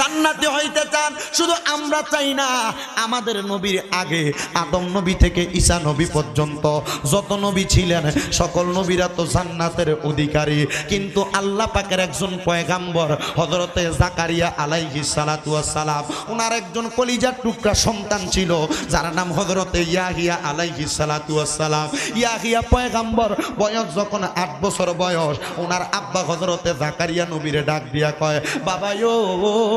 জান্নাতে হইতে চান শুধু আমরা চাই না আমাদের নবীর আগে আদম নবী থেকে ঈশা নবী পর্যন্ত যত নবী ছিলেন সকল নবীরা তো জান্নাতের অধিকারী কিন্তু আল্লাহ পাকের একজন পয়গাম্বর হজরতে জাকারিয়া আলাইহি সালাম ওনার একজন কলিজার টুকরা সন্তান ছিল যার নাম হজরতে ইয়াহিয়া আলাইহি সালাম ইয়াহিয়া পয়গাম্বর বয়স যখন আট বছর বয়স ওনার আব্বা হজরতে জাকারিয়া নবীরে ডাক দিয়া কয় বাবা ও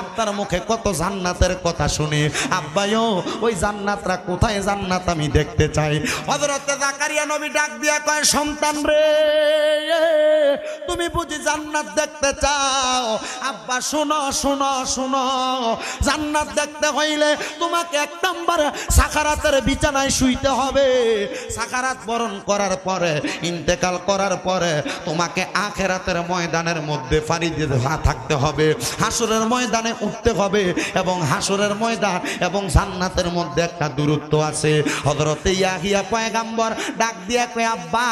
আপনার মুখে কত জান্নাতের কথা শুনি আব্বাইও ওই জান্নাতরা কোথায় জান্নাত আমি দেখতে চাই হজরত জাকারিয়া নবী ডাক দিয়া কয় সন্তান রে তুমি বুঝি জান্নাত দেখতে চাও আব্বা শোনো শোনো শোনো জান্নাত দেখতে হইলে তোমাকে এক নম্বর সাখারাতের বিছানায় শুইতে হবে সাখারাত বরণ করার পরে ইন্তেকাল করার পরে তোমাকে আখেরাতের ময়দানের মধ্যে ফাঁড়ি দিতে থাকতে হবে হাসরের ময়দানে উঠতে হবে এবং হাসরের ময়দান এবং জান্নাতের মধ্যে একটা দূরত্ব আছে হজরতে ইয়াহিয়া পয়গাম্বর ডাক দিয়া কয়ে আব্বা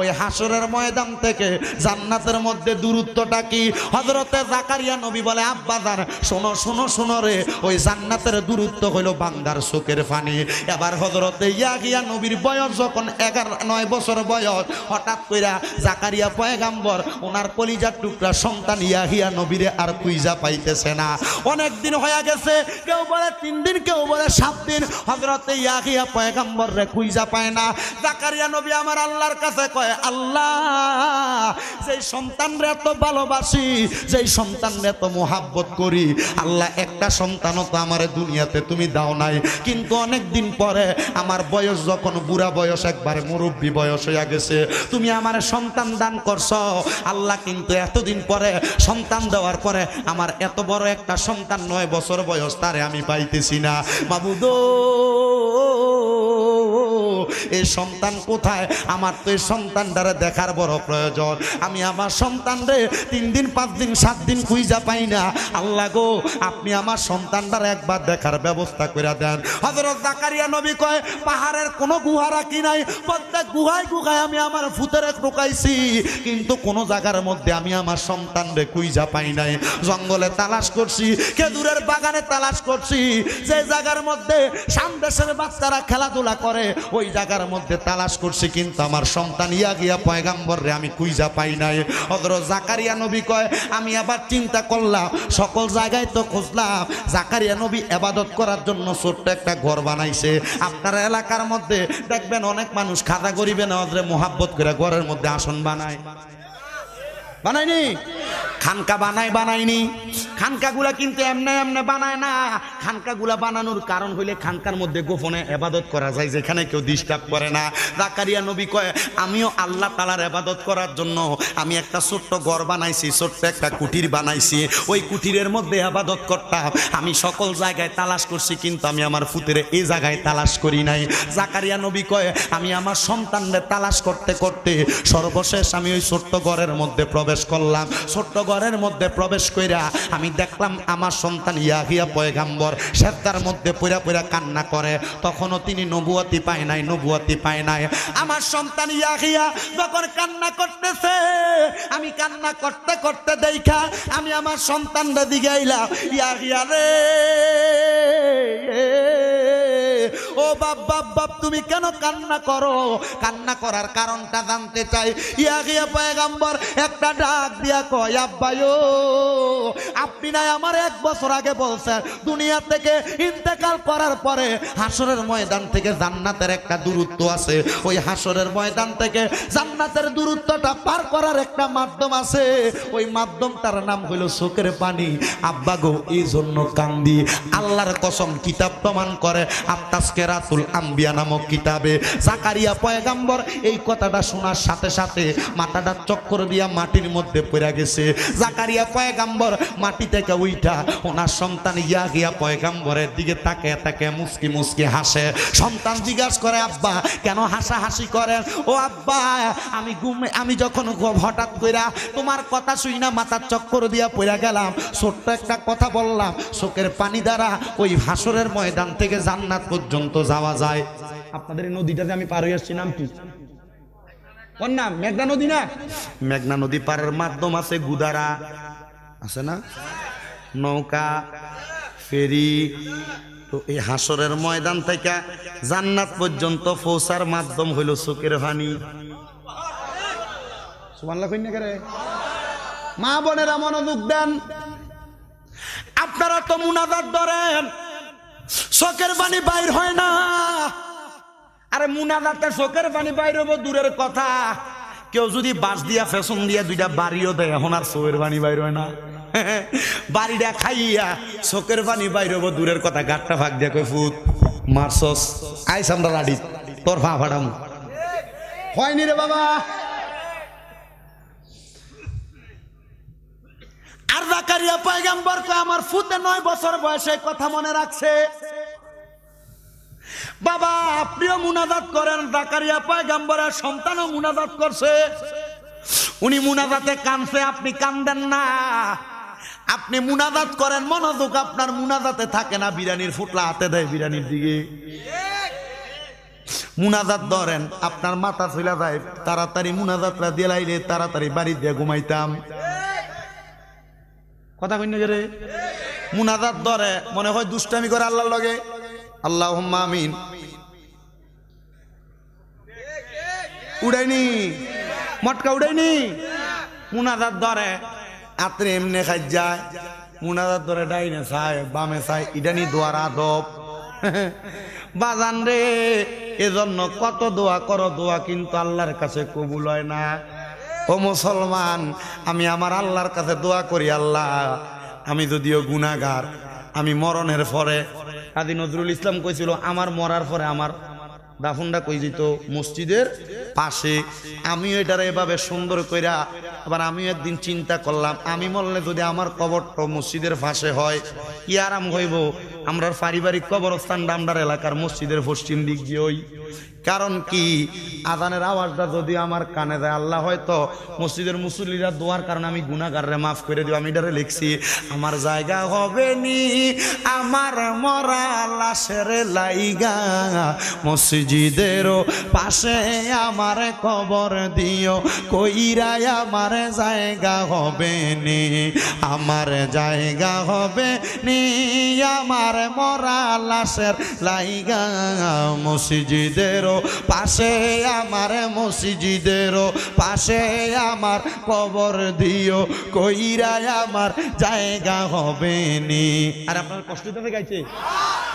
ওই হাসরের ময়দান থেকে জান্নাতের মধ্যে দূরত্বটা কি হজরতে জাকারিয়া নবী বলে আব্বা দার শোনো শোনো শোনো রে ওই জান্নাতের দূরত্ব হইল বাংদার চোখের ফানি এবার হজরতে ইয়াহিয়া নবীর বয়স যখন এগারো নয় বছর বয়স হঠাৎ কইরা জাকারিয়া পয়গাম্বর ওনার কলিজার টুকরা সন্তান ইয়াহিয়া নবীরে আর কুইজা পাইতেছে না অনেক দিন হয়ে গেছে কেউ বলে তিন দিন কেউ বলে সাত দিন হজরতে ইয়াহিয়া পয়গাম্বর রে কুইজা পায় না জাকারিয়া নবী আমার আল্লাহর কাছে কয় আল্লাহ যেই রে এত ভালোবাসি যেই রে এত মোহাব্বত করি আল্লাহ একটা সন্তানও তো আমার দুনিয়াতে তুমি দাও নাই কিন্তু অনেক দিন পরে আমার বয়স যখন বুড়া বয়স একবার মুরব্বী বয়স হয়ে গেছে তুমি আমার সন্তান দান করছ আল্লাহ কিন্তু এতদিন পরে পরে সন্তান দেওয়ার পরে আমার এত বড় একটা সন্তান নয় বছর বয়স তারে আমি পাইতেছি না বাবু দো এ সন্তান কোথায় আমার তো এই সন্তান দ্বারা দেখার বড় প্রয়োজন আমি আমার সন্তান রে তিন দিন পাঁচ দিন সাত দিন খুঁজা পাই না আল্লাহ গো আপনি আমার সন্তান দ্বারা একবার দেখার ব্যবস্থা করে দেন হজরত জাকারিয়া নবী কয় পাহাড়ের কোনো গুহা রাখি নাই প্রত্যেক গুহায় গুহায় আমি আমার ফুতেরে ঢুকাইছি কিন্তু কোনো জায়গার মধ্যে আমি আমার সন্তান রে খুঁজা পাই নাই জঙ্গলে তালাশ করছি খেজুরের বাগানে তালাশ করছি যে জায়গার মধ্যে সামদেশের বাচ্চারা খেলাধুলা করে ওই জায়গা এলাকার মধ্যে তালাশ করছি কিন্তু আমার সন্তান ইয়া গিয়া পয়গাম্বর রে আমি কুইজা পাই নাই অদর জাকারিয়া নবী কয় আমি আবার চিন্তা করলাম সকল জায়গায় তো খুঁজলাম জাকারিয়া নবী এবাদত করার জন্য ছোট্ট একটা ঘর বানাইছে আপনার এলাকার মধ্যে দেখবেন অনেক মানুষ খাতা করিবে না অদরে মোহাব্বত করে ঘরের মধ্যে আসন বানায় বানাইনি খানকা বানাই বানাইনি খানকাগুলা কিন্তু এমনে এমনে বানায় না খানকাগুলা বানানোর কারণ হইলে খানকার মধ্যে গোপনে এবাদত করা যায় যেখানে কেউ ডিস্টার্ব করে না জাকারিয়া নবী কয় আমিও আল্লাহ তালার এবাদত করার জন্য আমি একটা ছোট্ট ঘর বানাইছি ছোট্ট একটা কুটির বানাইছি ওই কুটিরের মধ্যে আবাদত করতাম আমি সকল জায়গায় তালাশ করছি কিন্তু আমি আমার ফুতের এই জায়গায় তালাশ করি নাই জাকারিয়া নবী কয় আমি আমার সন্তানদের তালাশ করতে করতে সর্বশেষ আমি ওই ছোট্ট ঘরের মধ্যে প্রবেশ প্রবেশ করলাম ছোট্ট ঘরের মধ্যে প্রবেশ কইরা আমি দেখলাম আমার সন্তান ইয়াহিয়া পয়গাম্বর সেদ্দার মধ্যে পুরা পুরা কান্না করে তখনও তিনি নবুয়াতি পায় নাই নবুয়াতি পায় নাই আমার সন্তান ইয়াহিয়া যখন কান্না করতেছে আমি কান্না করতে করতে দেখা আমি আমার সন্তানরা দিকে আইলাম ইয়াহিয়া রে বাপ বাপ বাপ তুমি কেন কান্না করো কান্না করার কারণটা জানতে চাই ইয়া পয়গাম্বর একটা ডাক দিয়া কয় আব্বায়ো আপনি নাই আমার এক বছর আগে বলছেন দুনিয়া থেকে ইন্তেকাল করার পরে হাসরের ময়দান থেকে জান্নাতের একটা দূরত্ব আছে ওই হাসরের ময়দান থেকে জান্নাতের দূরত্বটা পার করার একটা মাধ্যম আছে ওই মাধ্যমটার নাম হলো চোখের পানি আব্বা গো এই জন্য কান্দি আল্লাহর কসম কিতাব প্রমাণ করে আত্মাসকেরা সিরাতুল আম্বিয়া নামক কিতাবে জাকারিয়া পয়গাম্বর এই কথাটা শোনার সাথে সাথে মাথাটা চক্কর দিয়া মাটির মধ্যে পড়ে গেছে জাকারিয়া পয়গাম্বর মাটি থেকে উইটা ওনার সন্তান ইয়া গিয়া পয়গাম্বরের দিকে তাকে তাকে মুসকি মুসকি হাসে সন্তান জিজ্ঞাসা করে আব্বা কেন হাসা হাসি করেন ও আব্বা আমি ঘুমে আমি যখন হঠাৎ করিয়া তোমার কথা শুই না মাথার চক্কর দিয়া পড়ে গেলাম ছোট্ট একটা কথা বললাম চোখের পানি দ্বারা ওই হাসরের ময়দান থেকে জান্নাত পর্যন্ত যাওয়া যায় আপনাদের নদীটাতে আমি পার হয়ে আসছি নাম কি নাম মেঘনা নদী না মেঘনা নদী পারের মাধ্যম আছে গুদারা আছে না নৌকা ফেরি তো এই হাসরের ময়দান থেকে জান্নাত পর্যন্ত পৌঁছার মাধ্যম হইল চোখের হানি মা বোনেরা মনোযোগ দেন আপনারা তো মুনাজাত ধরেন চোখের পানি বাইর হয় না আরে মুনাদাতে চোখের পানি বাইর হবো দূরের কথা কেউ যদি বাস দিয়া ফেসন দিয়া দুইটা বাড়িও দেয় এখন আর চোখের পানি বাইর হয় না বাড়িটা খাইয়া চোখের পানি বাইর হবো দূরের কথা গাটটা ভাগ দিয়া কই ফুত মারসস আইস আমরা রাডি তোর ফা ফাটাম হয়নি রে বাবা আর জাকারিয়া পায়গাম্বর আমার ফুতে নয় বছর বয়সে কথা মনে রাখছে বাবা আপনিও মুনাজাত করেন জাকারিয়া পয়গাম্বরের সন্তানও মুনাজাত করছে উনি মুনাজাতে কানছে আপনি কান্দেন না আপনি মুনাজাত করেন মনোযোগ আপনার মুনাজাতে থাকে না বিরানির ফুটলা হাতে দেয় বিরানির দিকে মুনাজাত ধরেন আপনার মাথা ছিলা যায় তাড়াতাড়ি মুনাজাতরা দিয়ে লাইলে তাড়াতাড়ি বাড়ি দিয়ে ঘুমাইতাম কথা কইনে রে মুনাজাত ধরে মনে হয় দুষ্টামি করে আল্লাহর লগে আল্লাহ আমিন উড়াইনি মটকা উড়াইনি পুনাদার ধরে আত্রে এমনি খাই যায় পুনাদার ধরে ডাইনে চায় বামে চায় ইডানি দোয়ার আদব বাজান রে এজন্য কত দোয়া করো দোয়া কিন্তু আল্লাহর কাছে কবুল হয় না ও মুসলমান আমি আমার আল্লাহর কাছে দোয়া করি আল্লাহ আমি যদিও গুণাগার আমি মরণের পরে আদি নজরুল ইসলাম কইছিল আমার মরার পরে আমার দাফনটা কই যেত মসজিদের পাশে আমিও এটার এভাবে সুন্দর কইরা আবার আমিও একদিন চিন্তা করলাম আমি মরলে যদি আমার কবরটা মসজিদের পাশে হয় কি আরাম হইব আমরার পারিবারিক কবরস্থান ডামডার এলাকার মসজিদের পশ্চিম দিক দিয়ে ওই কারণ কি আজানের আওয়াজটা যদি আমার কানে যায় আল্লাহ হয়তো মসজিদের মুসল্লিরা দোয়ার কারণে আমি গুণাগাররে মাফ করে দিব আমি এটারে লিখছি আমার জায়গা হবে নি আমার মরা লাশের লাইগা মসজিদের পাশে আমার কবর দিও কইরাই আমার জায়গা হবে নি আমার জায়গা হবে নি আমার মরা লাশের লাইগা মসজিদেরও পাশে আমার মসজিদেরও পাশে আমার কবর দিও কইরায় আমার জায়গা হবে নি আর আপনার কষ্ট হইতে গাইছে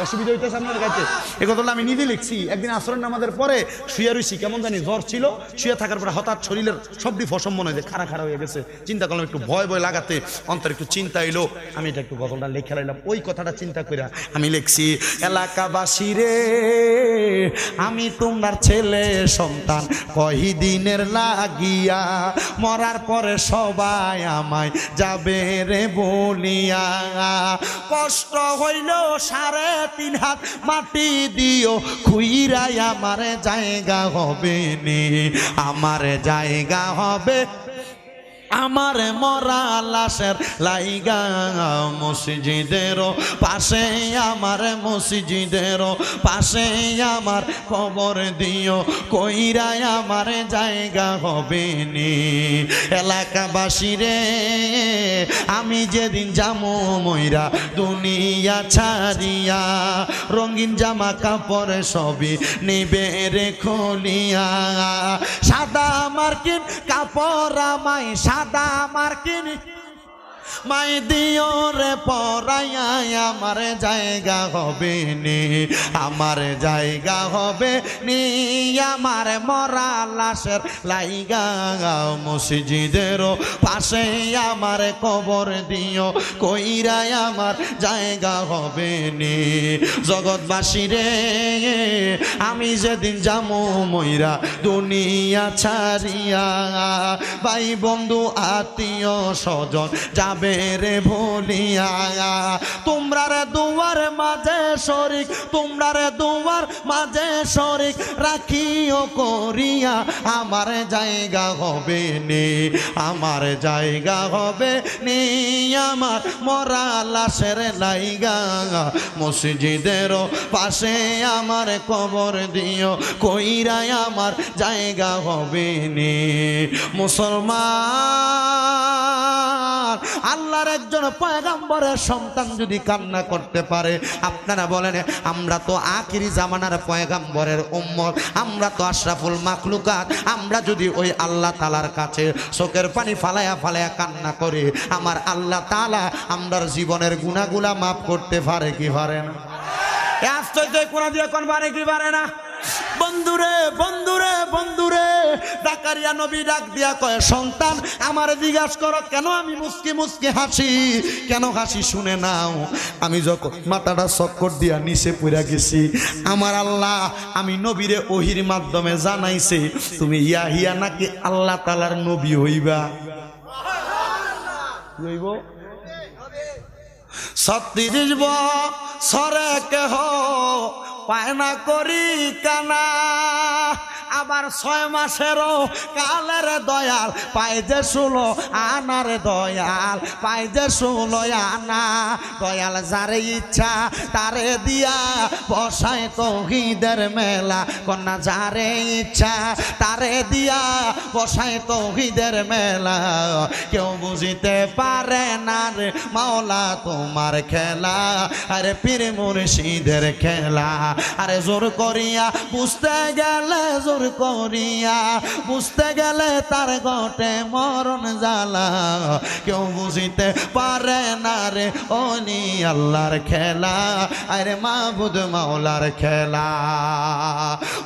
অসুবিধা হইতেছে আপনার গাইছে এ কথা আমি নিজে লিখছি একদিন আসরের নামাজের পরে শুয়ে রইছি কেমন জানি জ্বর ছিল শুয়ে থাকার পরে হঠাৎ শরীরের সবটি ফসম মনে হয় খারা খারা হয়ে গেছে চিন্তা করলাম একটু ভয় ভয় লাগাতে অন্তর একটু চিন্তা এলো আমি এটা একটু গজলটা লেখা রইলাম ওই কথাটা চিন্তা করে আমি লিখছি এলাকাবাসী রে আমি তো তোমার ছেলে সন্তান কহিদিনের লাগিয়া মরার পরে সবাই আমায় যাবে রে বলিয়া কষ্ট হইল সাড়ে তিন হাত মাটি দিও খুইরাই আমার জায়গা হবে নি আমার জায়গা হবে আমার মরা লাশের লাইগা মসজিদেরও পাশে আমার মসজিদেরও পাশে আমার খবর দিও কইরাই আমার জায়গা হবে নি এলাকাবাসী রে আমি যেদিন যামো ময়রা দুনিয়া ছাড়িয়া রঙিন জামা কাপড়ে সবই নেবে রে খলিয়া সাদা মার্কিন কাপড় আমায় সাদা মার্কিনী মাই দিও রে পরাই আমার জায়গা হবে নি আমার জায়গা হবে নি আমার মরা লাশের লাইগা মসজিদের পাশে আমার কবর দিও কইরাই আমার জায়গা হবে নি জগৎবাসী রে আমি যেদিন যামো ময়রা দুনিয়া ছাড়িয়া ভাই বন্ধু আত্মীয় স্বজন যাব যাবে রে ভুলিয়া তোমরা রে দুয়ার মাঝে শরিক তোমরা রে দুয়ার মাঝে শরিক রাখিও করিয়া আমার জায়গা হবে নে আমার জায়গা হবে নে আমার মরা লাশের লাইগা মসজিদেরও পাশে আমার কবর দিও কইরাই আমার জায়গা হবে নে মুসলমান আল্লাহর একজন পয়গাম্বরের সন্তান যদি কান্না করতে পারে আপনারা বলেন আমরা তো আখিরি জামানার পয়গাম্বরের উম্মত আমরা তো আশরাফুল মাকলুকাত আমরা যদি ওই আল্লাহ তালার কাছে চোখের পানি ফালায়া ফালায়া কান্না করি আমার আল্লাহ তালা আমরার জীবনের গুণাগুলা মাফ করতে পারে কি পারে না আশ্চর্য কোনো দিয়ে কোন পারে কি পারে না বন্ধুরে বন্ধুরে বন্ধুরে জাকারিয়া নবী ডাক দিয়া কয় সন্তান আমার জিজ্ঞাস করো কেন আমি মুসকি মুসকি হাসি কেন হাসি শুনে নাও আমি যখন মাথাটা চক্কর দিয়া নিচে পড়ে গেছি আমার আল্লাহ আমি নবীরে ওহির মাধ্যমে জানাইছে তুমি ইয়াহিয়া নাকি আল্লাহ তালার নবী হইবা হইব সত্যি দিজব কেহ পায়না করি কানা আবার ছয় মাসেরও কালের দয়াল পাই যে শুনো আনার দয়াল পাই যে শুনো আনা দয়াল যার ইচ্ছা তারে দিয়া বসায় তৌহিদের মেলা কন্যা যারে ইচ্ছা তারে দিয়া বসায় তৌহিদের মেলা কেউ বুঝিতে পারে না রে মাওলা তোমার খেলা আরে পীর মুর্শিদের খেলা আরে জোর করিয়া বুঝতে গেলে জোর করিয়া বুঝতে গেলে তার গটে মরণ জ্বালা কেউ বুঝিতে পারে না রে অনি আল্লাহর খেলা আরে মাহবুদ মাওলার খেলা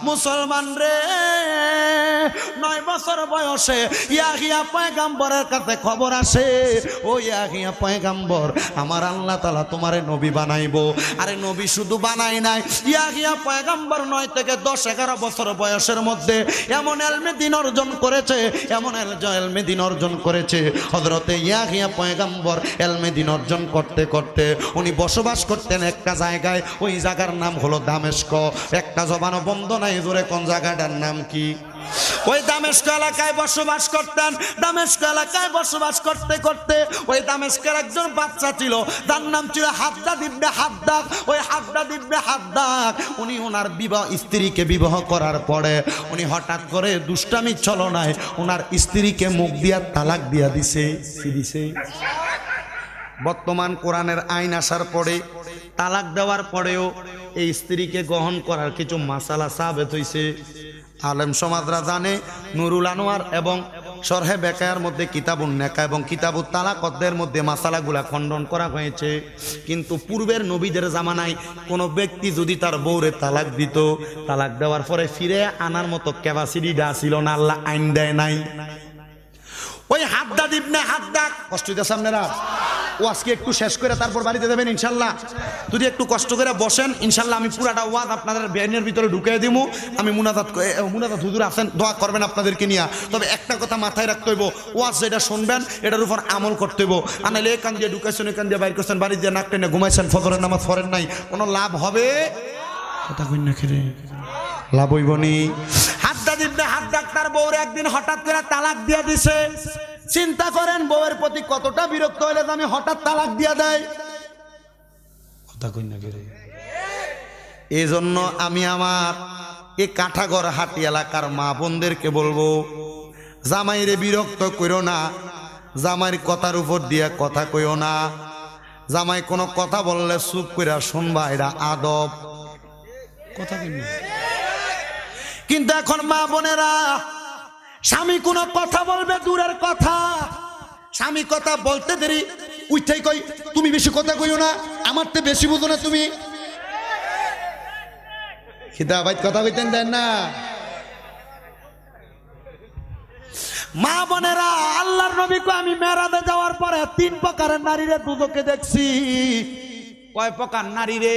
মুসলমান রে নয় বছর বয়সে ইয়াহিয়া পয়গাম্বরের কাছে খবর আসে ও ইয়াহিয়া পয়গাম্বর আমার আল্লাহ তালা তোমারে নবী বানাইব আরে নবী শুধু বানাই নাই ইয়া ইয়াহিয়া পয়গাম্বর নয় থেকে দশ এগারো বছর বয়সের মধ্যে এমন এলমে দিন অর্জন করেছে এমন এলমে দিন অর্জন করেছে হজরতে ইয়াহিয়া পয়গাম্বর এলমে দিন অর্জন করতে করতে উনি বসবাস করতেন একটা জায়গায় ওই জায়গার নাম হলো দামেস্ক একটা জবানো বন্ধ নাই জোরে কোন জায়গাটার নাম কি ওই দামেস্ক এলাকায় বসবাস করতেন দামেস্ক এলাকায় বসবাস করতে করতে ওই দামেস্কের একজন বাচ্চা ছিল তার নাম ছিল হাবদা দিব্যে হাবদাক ওই হাবদা দিব্যে হাবদাক উনি ওনার বিবাহ স্ত্রীকে বিবাহ করার পরে উনি হঠাৎ করে দুষ্টামি চলনায় ওনার স্ত্রীকে মুখ দিয়া তালাক দিয়া দিছে দিছে বর্তমান কোরআনের আইন আসার পরে তালাক দেওয়ার পরেও এই স্ত্রীকে গ্রহণ করার কিছু মাসালা সাবেত হইছে আলেম সমাজরা জানে নুরুল আনোয়ার এবং সরহে বেকায়ার মধ্যে কিতাব নেকা এবং কিতাব তালাকদের মধ্যে মাসালাগুলা খণ্ডন করা হয়েছে কিন্তু পূর্বের নবীদের জামানায় কোনো ব্যক্তি যদি তার বউরে তালাক দিত তালাক দেওয়ার পরে ফিরে আনার মতো ক্যাপাসিটিটা ছিল না আল্লাহ আইন দেয় নাই ওই হাদ্দাদ ইবনে হাদ্দাদ কষ্ট দিতেছে আপনারা ও আজকে একটু শেষ করে তারপর বাড়িতে দেবেন ইনশাল্লাহ যদি একটু কষ্ট করে বসেন ইনশাল্লাহ আমি পুরাটা ওয়াদ আপনাদের ব্যানের ভিতরে ঢুকিয়ে দিব আমি মুনাজাত মুনাজাত হুজুর আছেন দোয়া করবেন আপনাদেরকে নিয়ে তবে একটা কথা মাথায় রাখতে হইব ওয়াজ যেটা শুনবেন এটার উপর আমল করতে হইব আনাইলে এখান দিয়ে ঢুকেছেন এখান দিয়ে বাইর করছেন বাড়ি দিয়ে নাক টেনে ঘুমাইছেন ফজরের নামাজ ফরেন নাই কোনো লাভ হবে কথা কন্যা খেলে লাভ হাদ্দাদ ইবনে হাদ্দাক তার বউরে একদিন হঠাৎ করে তালাক দিয়া দিছে চিন্তা করেন বউয়ের প্রতি কতটা বিরক্ত হইলে আমি হঠাৎ তালাক দিয়া দেয় কথা কই না করে এই জন্য আমি আমার এ কাঠাগড় হাটি এলাকার মা বোনদেরকে বলবো জামাইরে বিরক্ত কইরো না জামাইর কথার উপর দিয়ে কথা কইও না জামাই কোনো কথা বললে চুপ কইরা শুনবা এরা আদব কথা কই না কিন্তু এখন মা বোনেরা স্বামী কোনো কথা বলবে দূরের কথা স্বামী কথা বলতে দেরি উঠতেই কই তুমি বেশি কথা কইও না আমার তো বেশি বুঝো না তুমি খিদা কথা কইতেন দেন না মা বোনেরা আল্লাহর নবীকে আমি মেরাদে যাওয়ার পরে তিন প্রকারের নারীরে দুজকে দেখছি কয় প্রকার নারীরে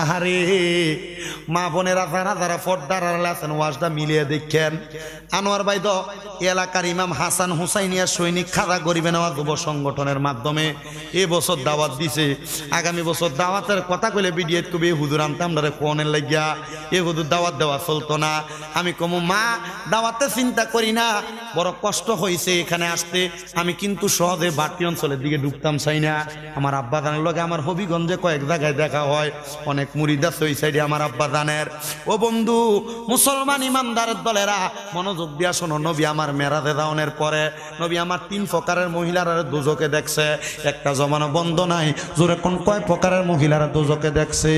আহারে মা বোনেরা যারা যারা ফর্দার আড়ালে আছেন ওয়াজটা মিলিয়ে দেখেন আনোয়ার বাইদ এলাকার ইমাম হাসান হুসাইনিয়া সৈনিক খাদা গরিবে নেওয়া যুব সংগঠনের মাধ্যমে এ বছর দাওয়াত দিছে আগামী বছর দাওয়াতের কথা কইলে বিডিএত কবি হুজুর আনতাম ধরে কোনের লাগিয়া এ হুজুর দাওয়াত দেওয়া চলতো না আমি কমু মা দাওয়াতে চিন্তা করি না বড় কষ্ট হয়েছে এখানে আসতে আমি কিন্তু সহজে বাড়তি অঞ্চলের দিকে ঢুকতাম চাই না আমার আব্বা আব্বাদানের লগে আমার হবিগঞ্জে কয়েক জায়গায় দেখা হয় অনেক মুড়িদাস ওই সাইডে আমার আব্বা মেরাদানের ও বন্ধু মুসলমান ইমানদার দলেরা মনোযোগ দিয়া শোনো নবী আমার মেরাদে দাওনের পরে নবী আমার তিন প্রকারের মহিলার দুজকে দেখছে একটা জমানো বন্ধ নাই জোরে কোন কয় প্রকারের মহিলারা দুজকে দেখছে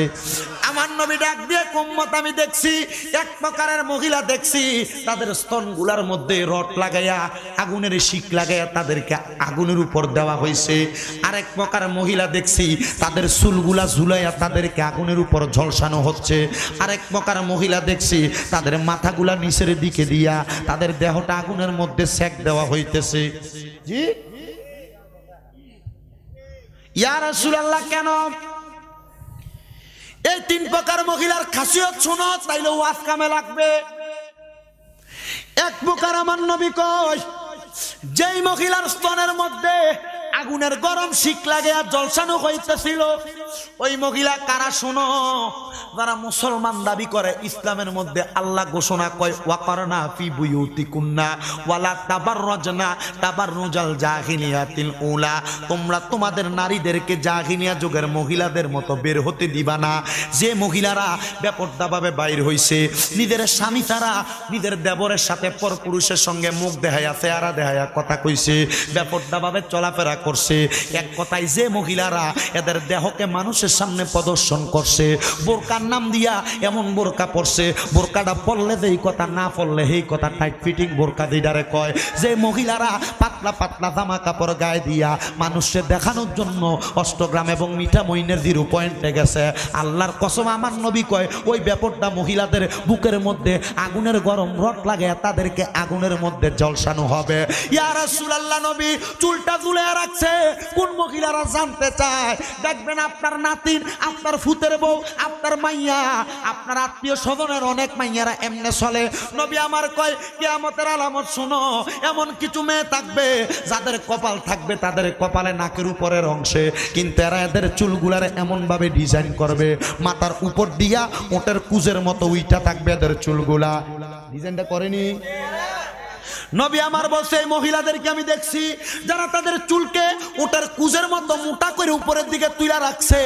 আমার নবী ডাক দিয়ে কুম্মত আমি দেখছি এক প্রকারের মহিলা দেখছি তাদের স্তনগুলার মধ্যে রড লাগাইয়া আগুনের শিক লাগাইয়া তাদেরকে আগুনের উপর দেওয়া হয়েছে আরেক প্রকার মহিলা দেখছি তাদের চুলগুলা ঝুলাইয়া তাদেরকে আগুনের উপর ঝলসানো হচ্ছে আরেক প্রকার মহিলা দেখছি তাদের মাথাগুলা নিচের দিকে দিয়া তাদের দেহটা আগুনের মধ্যে সেক দেওয়া হইতেছে কেন এই তিন প্রকার মহিলার খাসিয়ত শোনো তাইলে ওয়াজ কামে লাগবে এক প্রকার আমার নবী কয় যেই মহিলার স্তনের মধ্যে আগুনের গরম শিক লাগে আর জলসানো হইতেছিল ওই মহিলা কারা শোনো যারা মুসলমান দাবি করে ইসলামের মধ্যে আল্লাহ ঘোষণা কয় ওয়াকরনা ফি বুয়ুতি কুন্না ওয়ালা জাহিনিয়াতিল উলা তোমরা তোমাদের নারীদেরকে জাহিনিয়া যুগের মহিলাদের মতো বের হতে দিবা না যে মহিলারা ব্যাপারদাভাবে বাইর হইছে নিজের স্বামী তারা নিজের দেবরের সাথে পর পুরুষের সঙ্গে মুখ দেহায়া চেহারা দেহায়া কথা কইছে ব্যাপারদাভাবে চলাফেরা করছে এক কথায় যে মহিলারা এদের দেহকে মান মানুষের সামনে প্রদর্শন করছে বোরকার নাম দিয়া এমন বোরকা পড়ছে বোরকাটা পড়লে যে এই কথা না পড়লে এই কথা টাইট ফিটিং বোরকা দিডারে কয় যে মহিলারা পাতলা পাতলা জামা কাপড় গায়ে দিয়া মানুষকে দেখানোর জন্য অষ্টগ্রাম এবং মহিনের জিরো পয়েন্টে গেছে আল্লাহর কসম আমার নবী কয় ওই ব্যাপারটা মহিলাদের বুকের মধ্যে আগুনের গরম রট লাগে তাদেরকে আগুনের মধ্যে জলসানো হবে ইয়ারসুল আল্লাহ নবী চুলটা তুলে রাখছে কোন মহিলারা জানতে চায় দেখবেন আপনার আপনার নাতিন আপনার ফুতের বউ আপনার মাইয়া আপনার আত্মীয় স্বজনের অনেক মাইয়ারা এমনে চলে নবী আমার কয় কেয়ামতের আলামত শোনো এমন কিছু মেয়ে থাকবে যাদের কপাল থাকবে তাদের কপালে নাকের উপরের অংশে কিন্তু এরা এদের চুলগুলার এমনভাবে ডিজাইন করবে মাথার উপর দিয়া ওটের কুজের মতো উইটা থাকবে এদের চুলগুলা ডিজাইনটা করেনি নবী আমার বলছে এই মহিলাদেরকে আমি দেখছি যারা তাদের চুলকে ওটার কুজের মতো মোটা করে উপরের দিকে তুলে রাখছে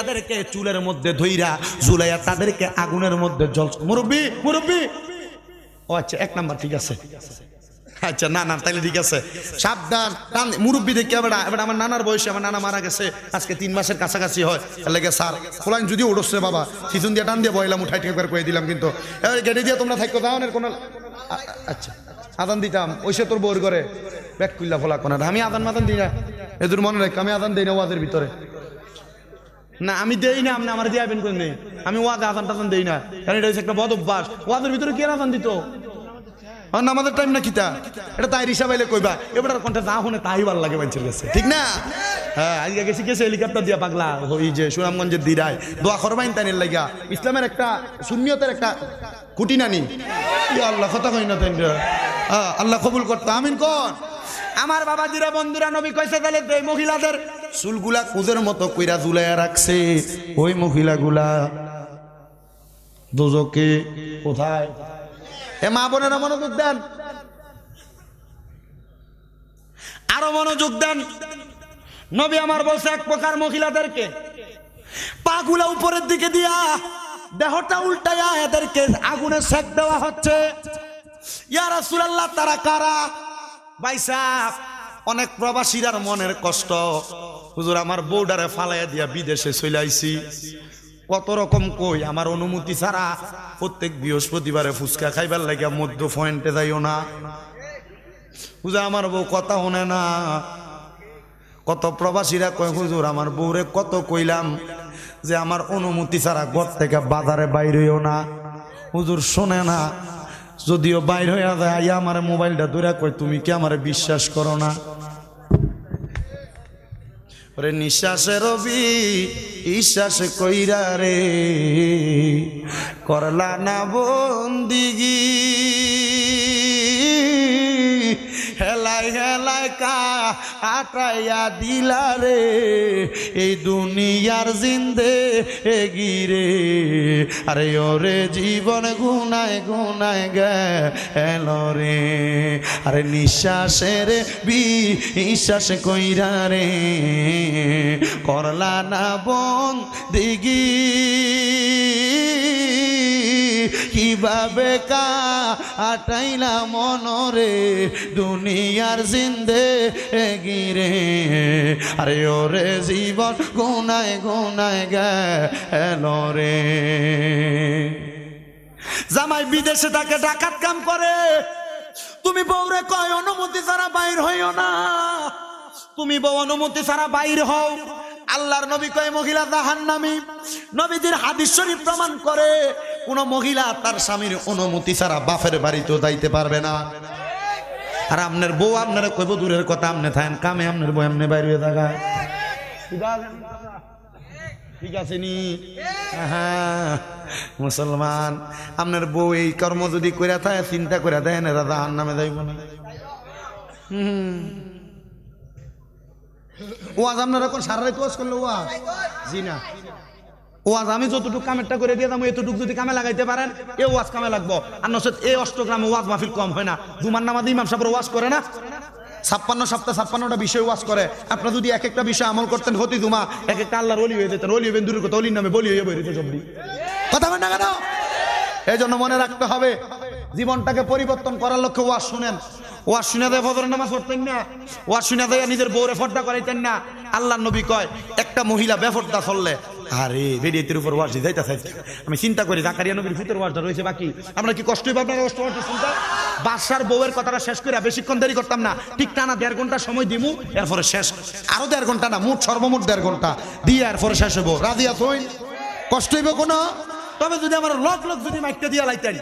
এদেরকে চুলের মধ্যে ধইরা জুলাইয়া তাদেরকে আগুনের মধ্যে জল মুরব্বী মুরব্বী ও আচ্ছা এক নাম্বার ঠিক আছে আচ্ছা না না তাইলে ঠিক আছে সাবধান মুরব্বী দেখি এবার এবার আমার নানার বয়সে আমার নানা মারা গেছে আজকে তিন মাসের কাছাকাছি হয় তাহলে স্যার খোলাইন যদি উঠছে বাবা সিজন দিয়ে টান দিয়ে বয়লাম উঠাই ঠিক করে দিলাম কিন্তু গেটে দিয়ে তোমরা থাকো তাহলে কোনো আচ্ছা আদান দিতাম সে তোর বোর করে ব্যাক কুইল্লা ফোলা কোনা আমি আদান মাদান দিই না এদের মনে রাখ আমি আদান দিই না ওয়াদের ভিতরে না আমি দেই না আপনি আমার দিয়ে আবেন করে নেই আমি ওয়াদে আদান টাদান দেই না কারণ এটা হচ্ছে একটা বদ অভ্যাস ওয়াদের ভিতরে কে আদান দিত আর নামাজের টাইম না কিতা এটা তাই রিসা বাইলে কইবা এবার কোনটা না শুনে তাই ভাল লাগে মানুষের কাছে ঠিক না হ্যাঁ আজকে গেছি গেছে হেলিকপ্টার দিয়া পাগলা ওই যে সুনামগঞ্জের দিরায় দোয়া করবাইন তাইনের লাগিয়া ইসলামের একটা শূন্যতার একটা কুটি নানি আল্লাহ কথা কই না তাই হ্যাঁ, আল্লাহ কবুল করতো আমিন কোন আমার বাবা জিরা বন্ধুরা নবী কইছে তাহলে মহিলাদের চুলগুলা কুজের মতো কইরা জুলাইয়া রাখছে ওই মহিলাগুলা দুজকে কোথায় এ মা বোনেরা মনোযোগ দেন আরো মনোযোগ দেন নবী আমার বলছে এক প্রকার মহিলাদেরকে পাগুলা উপরের দিকে দিয়া দেহটা উল্টাইয়া এদেরকে আগুনে সেক দেওয়া হচ্ছে ইয়ারা সুরাল্লা তারা কারা বাইসা অনেক প্রবাসীরা মনের কষ্ট হুজুর আমার বোর্ডারে ফালাইয়া দিয়া বিদেশে চলে আইছি কত রকম কই আমার অনুমতি ছাড়া প্রত্যেক বৃহস্পতিবারে ফুচকা খাইবার লাগে মধ্য পয়েন্টে যাইও না পূজা আমার বউ কথা শোনে না কত প্রবাসীরা কয় হুজুর আমার বউরে কত কইলাম যে আমার অনুমতি ছাড়া ঘর থেকে বাজারে বাইরেও না হুজুর শোনে না যদিও বাইর হইয়া যায় আইয়া আমার মোবাইলটা দূরে কয় তুমি কি আমার বিশ্বাস করো না ওরে নিঃশ্বাসে রবি ঈশ্বাস কইরা রে করলা না বন্দিগি হেলাই হেলাই কা আটাইয়া দিলা এই দুনিয়ার জিন্দে এগিরে আরে ওরে জীবন গুনায় গুনায় গেল রে আরে নিঃশ্বাসের নিঃশ্বাস কইরা রে করলা না বন দিগি কিভাবে কা মনরে দুনিয়ার জিন্দে গিরে আরে ওরে জীবন গুনায় গুনায় গেল রে জামাই বিদেশে তাকে ডাকাত কাম করে তুমি বৌরে কয় অনুমতি ছাড়া বাইর হইও না তুমি বউ অনুমতি ছাড়া বাইর হও আল্লাহর নবী কয় মহিলা জাহান্নামী নবীদের হাদিস শরীফ প্রমাণ করে কোন মহিলা তার স্বামীর অনুমতি ছাড়া বাপের বাড়িতেও যাইতে পারবে না আর আপনার বউ আপনার কইব দূরের কথা আপনি থাকেন কামে আপনার বউ আপনি বাইরে থাকা ঠিক আছে নি হ্যাঁ, মুসলমান আপনার বউ এই কর্ম যদি করে থাকে চিন্তা করে দেয় না দাদা আর নামে যাইব না হুম ওয়াজ আপনারা এখন সারা রাত ওয়াজ করলো ওয়াজ জি না ওয়াজ আমি যতটুকু কামেরটা করে দিয়ে দাম এতটুকু যদি কামে লাগাইতে পারেন এ ওয়াজ কামে লাগবো আর নচেত এই অষ্টগ্রামে ওয়াজ মাহফিল কম হয় না দুমার নামাজ ইমাম সাহেব ওয়াজ করে না ছাপ্পান্ন সপ্তাহ ছাপ্পান্নটা বিষয় ওয়াজ করে আপনারা যদি এক একটা বিষয় আমল করতেন হতি জুমা এক একটা আল্লাহর অলি হয়ে যেতেন অলি হবেন দূরের কথা অলির নামে বলি হয়ে বেরিত জবরি কথা বলেন না কেন এই জন্য মনে রাখতে হবে জীবনটাকে পরিবর্তন করার লক্ষ্যে ওয়াজ শুনেন নামাজ পড়তেন না নিজের করাইতেন না আল্লাহ নবী কয় একটা মহিলা চললে আরে উপর যাইতা আমি চিন্তা করি জাকারিয়া নবীর ভিতর ওয়াজটা রয়েছে বাকি আমরা কি কষ্টই কষ্ট বাসার বউয়ের কথাটা শেষ করে বেশিক্ষণ দেরি করতাম না ঠিক টানা দেড় ঘন্টা সময় দিমু এরপরে শেষ আরো দেড় ঘন্টা না মোট সর্বমোট দেড় ঘন্টা দিয়ে এরপরে শেষ হবো রাজিয়া তুই কষ্ট হইব কোনো তবে যদি আমার লক লক যদি মাইকটা দিয়া লাইতেন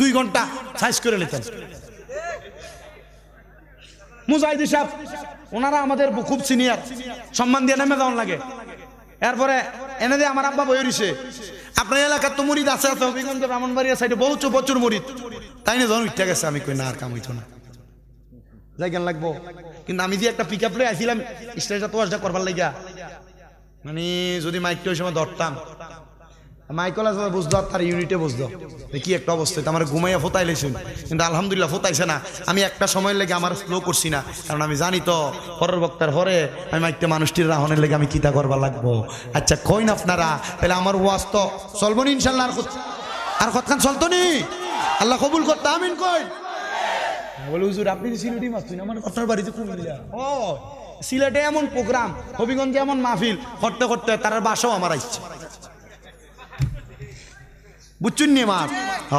দুই ঘন্টা সাইজ করে নিতেন মুজাহিদি সাহেব ওনারা আমাদের খুব সিনিয়র সম্মান দিয়ে নেমে যাওয়ার লাগে এরপরে এনে দিয়ে আমার আব্বা বই আপনার এলাকার তো মুড়িদ আছে আছে অভিগঞ্জ ব্রাহ্মণবাড়িয়া সাইডে বহু প্রচুর মুড়িদ তাই না যখন উঠতে গেছে আমি কই না আর কাম হইতো না যাই কেন লাগবো কিন্তু আমি যে একটা পিক আপ আসছিলাম স্টেজটা তো আসটা করবার লাগিয়া মানে যদি মাইকটা ওই সময় ধরতাম মাইকল আসলে বুঝতো তার ইউনিটে বুঝতো কি একটা অবস্থা আমার ঘুমাইয়া ফোতাই লেছেন কিন্তু আলহামদুলিল্লাহ ফোতাইছে না আমি একটা সময় লেগে আমার স্লো করছি না কারণ আমি জানি তো হরের বক্তার হরে আমি মাইকটা মানুষটির রাহনের লেগে আমি কিতা করবার লাগবো আচ্ছা না আপনারা তাহলে আমার ওয়াজ তো চলবো নি ইনশাল্লাহ আর আর কতক্ষণ চলতো নি আল্লাহ কবুল করতে আমিন কই সিলেটে এমন প্রোগ্রাম হবিগঞ্জে এমন মাহফিল করতে করতে তার বাসাও আমার আসছে বুঝছুন নি হ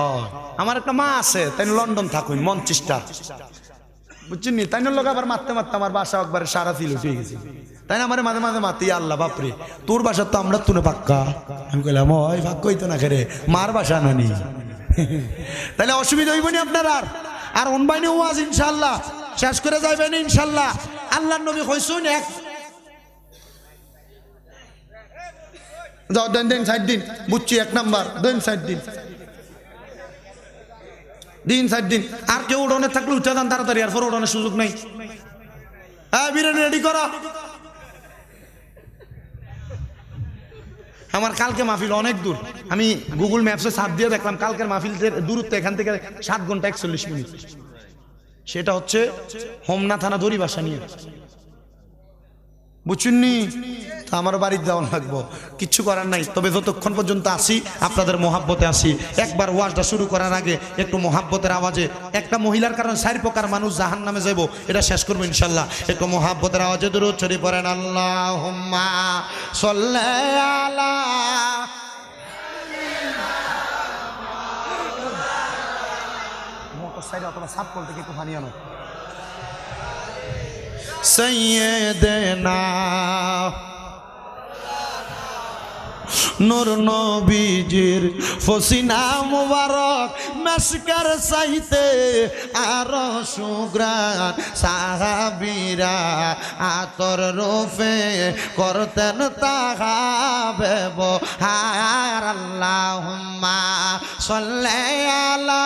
আমার একটা মা আছে তাই লন্ডন থাকুন মঞ্চিস্টার বুঝছেন নি তাই লোক আবার মারতে মারতে আমার বাসা একবার সারা ফিল উঠে গেছে তাই আমার মাঝে মাঝে মাতি আল্লাহ বাপরে তোর বাসা তো আমরা তুলে পাক্কা আমি কইলাম ওই ভাগ্যই তো না খেরে মার বাসা নানি তাহলে অসুবিধা হইব নি আপনার আর আর অনবাইনে ওয়াজ ইনশাল্লাহ শেষ করে যাইবেন ইনশাল্লাহ আল্লাহ নবী হইসুন এক যাও দেন দেন সাইড দিন বুঝছি এক নাম্বার দেন সাইড দিন দিন সাইড দিন আর কেউ উঠোনে থাকলে উঠে যান তাড়াতাড়ি আর ফোর উঠোনের সুযোগ নেই হ্যাঁ বিরিয়ানি রেডি করো আমার কালকে মাহফিল অনেক দূর আমি গুগল ম্যাপসে সাপ দিয়ে দেখলাম কালকের মাহফিলের দূরত্ব এখান থেকে সাত ঘন্টা একচল্লিশ মিনিট সেটা হচ্ছে হোমনা থানা দড়ি বাসা নিয়ে বুঝুননি তো আমার বাড়ির দেওয়া লাগবো কিচ্ছু করার নাই তবে যতক্ষণ পর্যন্ত আসি আপনাদের মহাব্বতে আসি একবার ওয়াজটা শুরু করার আগে একটু মহাব্বতের আওয়াজে একটা মহিলার কারণে সারি প্রকার মানুষ জাহান নামে যাবো এটা শেষ করবো ইনশাল্লাহ একটু মহাব্বতের আওয়াজে দূর ছড়িয়ে পড়েন আল্লাহ সল্লা অথবা সাপ করতে একটু ভানিয়ানো সৈয়দনা নূর নবীজির ফসিনা মুবারক মেশকার সাইতে আর সুগ্রান সাহাবিরা আতর রূপে করতেন তাহা বেব হার আল্লাহ সল্লে আলা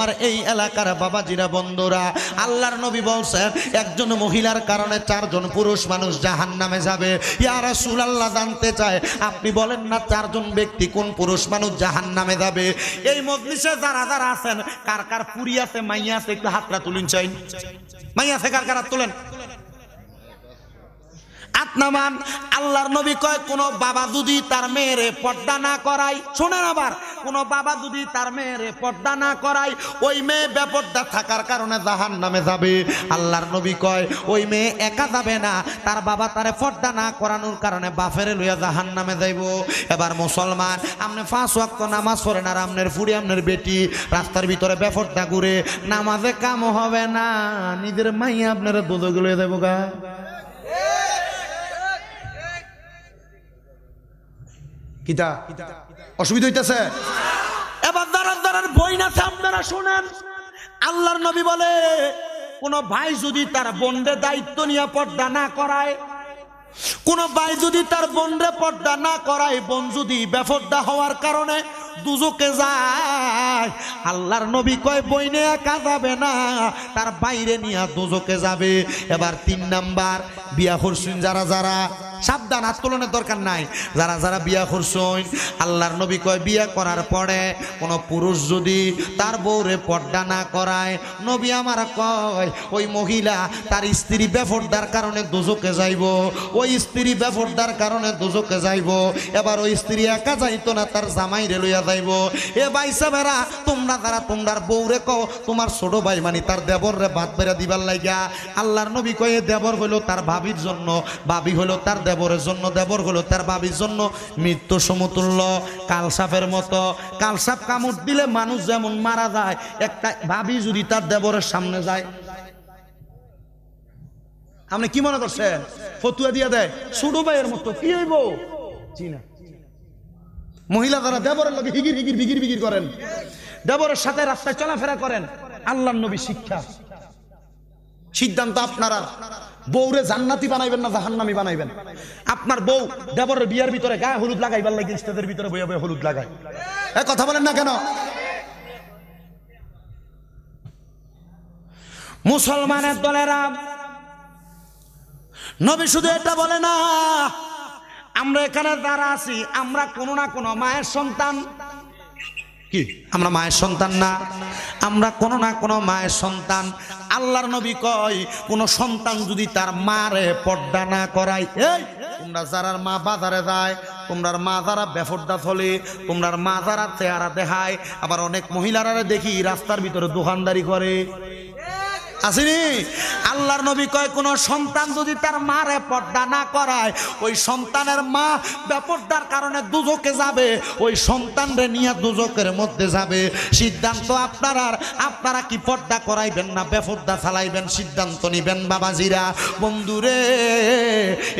আমার এই এলাকার বাবাজিরা বন্ধুরা আল্লাহর নবী বলছেন একজন মহিলার কারণে চারজন পুরুষ মানুষ জাহান নামে যাবে ইয়ারা সুলাল্লাহ জানতে চায় আপনি বলেন না চারজন ব্যক্তি কোন পুরুষ মানুষ জাহান নামে যাবে এই মজলিসে যারা যারা আছেন কার কার পুরি আছে মাইয়া আছে একটু হাতটা তুলিন চাই মাইয়া আছে কার কার তোলেন আতনামান আল্লাহর নবী কয় কোনো বাবা যদি তার মেয়েরে পর্দা না করায় শোনেন আবার কোনো বাবা যদি তার মেয়েরে পর্দা না করায় ওই মেয়ে বেপর্দা থাকার কারণে জাহান নামে যাবে আল্লাহর নবী কয় ওই মেয়ে একা যাবে না তার বাবা তারে পর্দা না করানোর কারণে বাফেরে লইয়া জাহান নামে যাইব এবার মুসলমান আপনি ফাঁস ওয়াক্ত নামাজ পড়েন আর আমনের ফুড়ি আপনার বেটি রাস্তার ভিতরে বেপর্দা ঘুরে নামাজে কাম হবে না নিজের মাই আপনার দুধ লইয়া যাবো গা কিতা অসুবিধা হইতেছে এবার দাঁড়ান দাঁড়ান বই না আপনারা শোনেন আল্লাহর নবী বলে কোন ভাই যদি তার বন্ধে দায়িত্ব নিয়ে পর্দা না করায় কোন ভাই যদি তার বন্ধে পর্দা না করায় বোন যদি বেফর্দা হওয়ার কারণে দুজকে যায় আল্লাহর নবী কয় বইনে একা যাবে না তার বাইরে নিয়ে দুজকে যাবে এবার তিন নাম্বার বিয়া করছেন যারা যারা সাবধান হাত তুলনের দরকার নাই যারা যারা বিয়া করছেন আল্লাহর নবী কয় বিয়া করার পরে কোনো পুরুষ যদি তার বউরে পর্দা না করায় নবী আমার কয় ওই মহিলা তার স্ত্রী বেফর্দার কারণে দুজকে যাইব ওই স্ত্রী বেফর্দার কারণে দুজকে যাইব এবার ওই স্ত্রী একা যাইতো না তার রে লইয়া যাইব এ ভাই সাবেরা তোমরা যারা তোমরার বউরে কো তোমার ছোট ভাই মানে তার রে বাদ পেরা দিবার লাগিয়া আল্লাহর নবী কয়ে দেবর হইল তার ভাবির জন্য ভাবি হইল তার দেবরের জন্য দেবর হলো তার বাবির জন্য মৃত্যু সমতুল্য কালসাপের মতো কালসাপ কামড় দিলে মানুষ যেমন মারা যায় একটা ভাবি যদি তার দেবরের সামনে যায় আপনি কি মনে করছেন ফতুয়া দিয়ে দেয় ছোটো ভাইয়ের মতো কি হইব চিনা মহিলা তারা দেবরের লোক হিগির হিগির বিগির বিগির করেন দেবরের সাথে রাস্তায় চলাফেরা করেন আল্লাহ নবী শিক্ষা সিদ্ধান্ত আপনারা বউরে জান্নাতি বানাইবেন না জাহান্নামি বানাইবেন আপনার বউ দেবরের বিয়ার ভিতরে গায়ে হলুদ লাগাইবার লাগে ইস্তাদের ভিতরে বইয়া বইয়া হলুদ লাগায় এ কথা বলেন না কেন মুসলমানের দলেরা নবী শুধু এটা বলে না আমরা এখানে যারা আছি আমরা কোনো না কোনো মায়ের সন্তান কি আমরা মায়ের সন্তান না আমরা কোনো না কোনো মায়ের সন্তান আল্লাহর নবী কয় কোনো সন্তান যদি তার মারে পর্দা না করায় এই তোমরা যারার মা বাজারে যায় তোমরার মা যারা বেফরদা চলে তোমরার মা যারা চেহারা দেখায় আবার অনেক মহিলারা দেখি রাস্তার ভিতরে দোকানদারি করে আসেনি আল্লাহর নবী কয় কোনো সন্তান যদি তার মারে পর্দা না করায় ওই সন্তানের মা বেপর্দার কারণে দুজকে যাবে ওই সন্তানরে নিয়ে দুজকের মধ্যে যাবে সিদ্ধান্ত আপনার আর আপনারা কি পর্দা করাইবেন না বেপর্দা চালাইবেন সিদ্ধান্ত নিবেন বাবাজিরা বন্ধুরে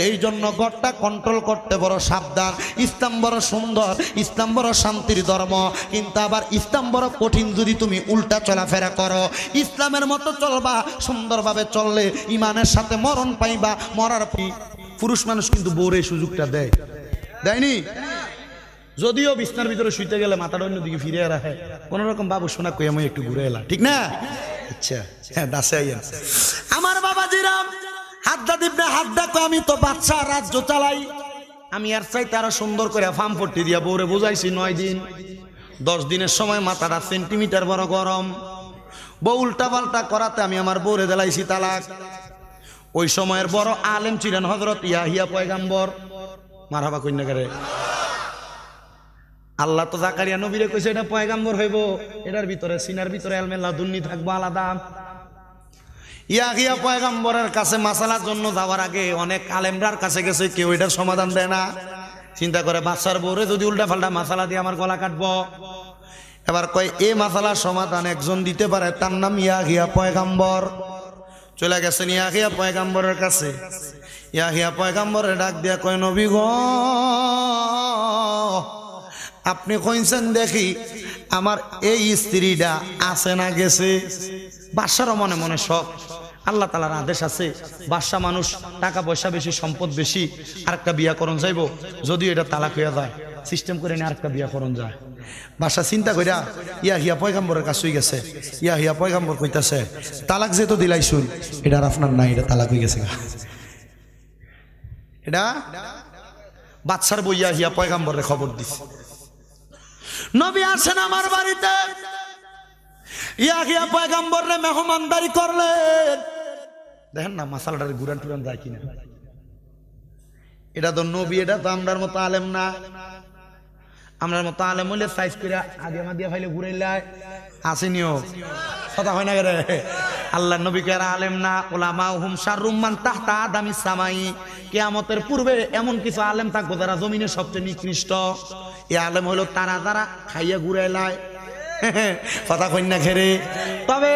এই জন্য ঘরটা কন্ট্রোল করতে বড় সাবধান ইসলাম বড় সুন্দর ইসলাম বড় শান্তির ধর্ম কিন্তু আবার ইসলাম বড় কঠিন যদি তুমি উল্টা চলাফেরা করো ইসলামের মতো চলবা পাবা সুন্দরভাবে চললে ইমানের সাথে মরণ পাইবা মরার পুরুষ মানুষ কিন্তু বোরে সুযোগটা দেয় দেয়নি যদিও বিছনার ভিতরে শুইতে গেলে মাথাটা অন্যদিকে ফিরে রাখে কোন রকম বাবু শোনা কই আমি একটু ঘুরে এলাম ঠিক না আচ্ছা হ্যাঁ দাসে আইয়ান আমার বাবা জিরাম হাদ্দা দিবনে হাদ্দা কয় আমি তো বাচ্চা রাজ্য চালাই আমি আর চাই তারা সুন্দর করে ফার্ম পট্টি দিয়া বউরে বুঝাইছি নয় দিন দশ দিনের সময় মাথাটা সেন্টিমিটার বড় গরম বউ উল্টা পাল্টা করাতে আমি আমার বউরে দেলাইছি তালাক ওই সময়ের বড় আলেম ছিলেন হজরত ইয়াহিয়া পয়গাম্বর মারহাবা কন্যাকারে আল্লাহ তো জাকারিয়া নবীরে কইছে এটা পয়গাম্বর হইব এটার ভিতরে সিনার ভিতরে আলমেল্লা দুর্নি থাকবো আলাদা ইয়াহিয়া পয়গাম্বরের কাছে মাসালার জন্য যাওয়ার আগে অনেক আলেমরার কাছে গেছে কেউ এটার সমাধান দেয় না চিন্তা করে বাচ্চার বউরে যদি উল্টা ফাল্টা মাসালা দিয়ে আমার গলা কাটবো এবার কয় এ মাসালার সমাধান একজন দিতে পারে তার নাম ইয়াহিয়া পয়গাম্বর চলে গেছেন ইয়াহিয়া পয়গাম্বরের কাছে ইয়াহিয়া পয়গাম্বরে ডাক দিয়া কয় নবী গ আপনি কইছেন দেখি আমার এই স্ত্রীটা আছে না গেছে বাসারও মনে মনে শখ আল্লাহ তালার আদেশ আছে বাসা মানুষ টাকা পয়সা বেশি সম্পদ বেশি আরেকটা বিয়া করণ যাইব যদি এটা তালাক হয়ে যায় সিস্টেম করে নিয়ে আরেকটা বিয়া করণ যায় বাসা চিন্তা কইরা ইয়া হিয়া পয়গাম্বরের কাছ হয়ে গেছে ইয়া হিয়া পয়গাম্বর কইতাছে তালাক যে তো এটা আপনার নাই এটা তালাক হয়ে গেছে এটা বাচ্চার বইয়া হিয়া পয়গাম্বরের খবর দিছে নবী আসেন আমার বাড়িতে ইয়াহিয়া পয়গাম্বরে মেহমানদারি করলেন দেখেন না মাসালাটার ঘুরান টুরান যায় কিনা এটা তো নবী এটা তো আমরার মতো আলেম না আমরা মতো আলেমলে সাইজ করে আগে আমার দিয়ে ফাইলে ঘুরাইলাই আসেনিও কথা হয় না গে আল্লাহ নবী কে আলেম না ওলামা হুম সারুম্মান তাহতা দামি সামাই কেয়ামতের পূর্বে এমন কিছু আলেম থাকবো যারা জমিনে সবচেয়ে নিকৃষ্ট এ আলেম হলো তারা তারা খাইয়া ঘুরাইলায় কথা কন্যা খেরে তবে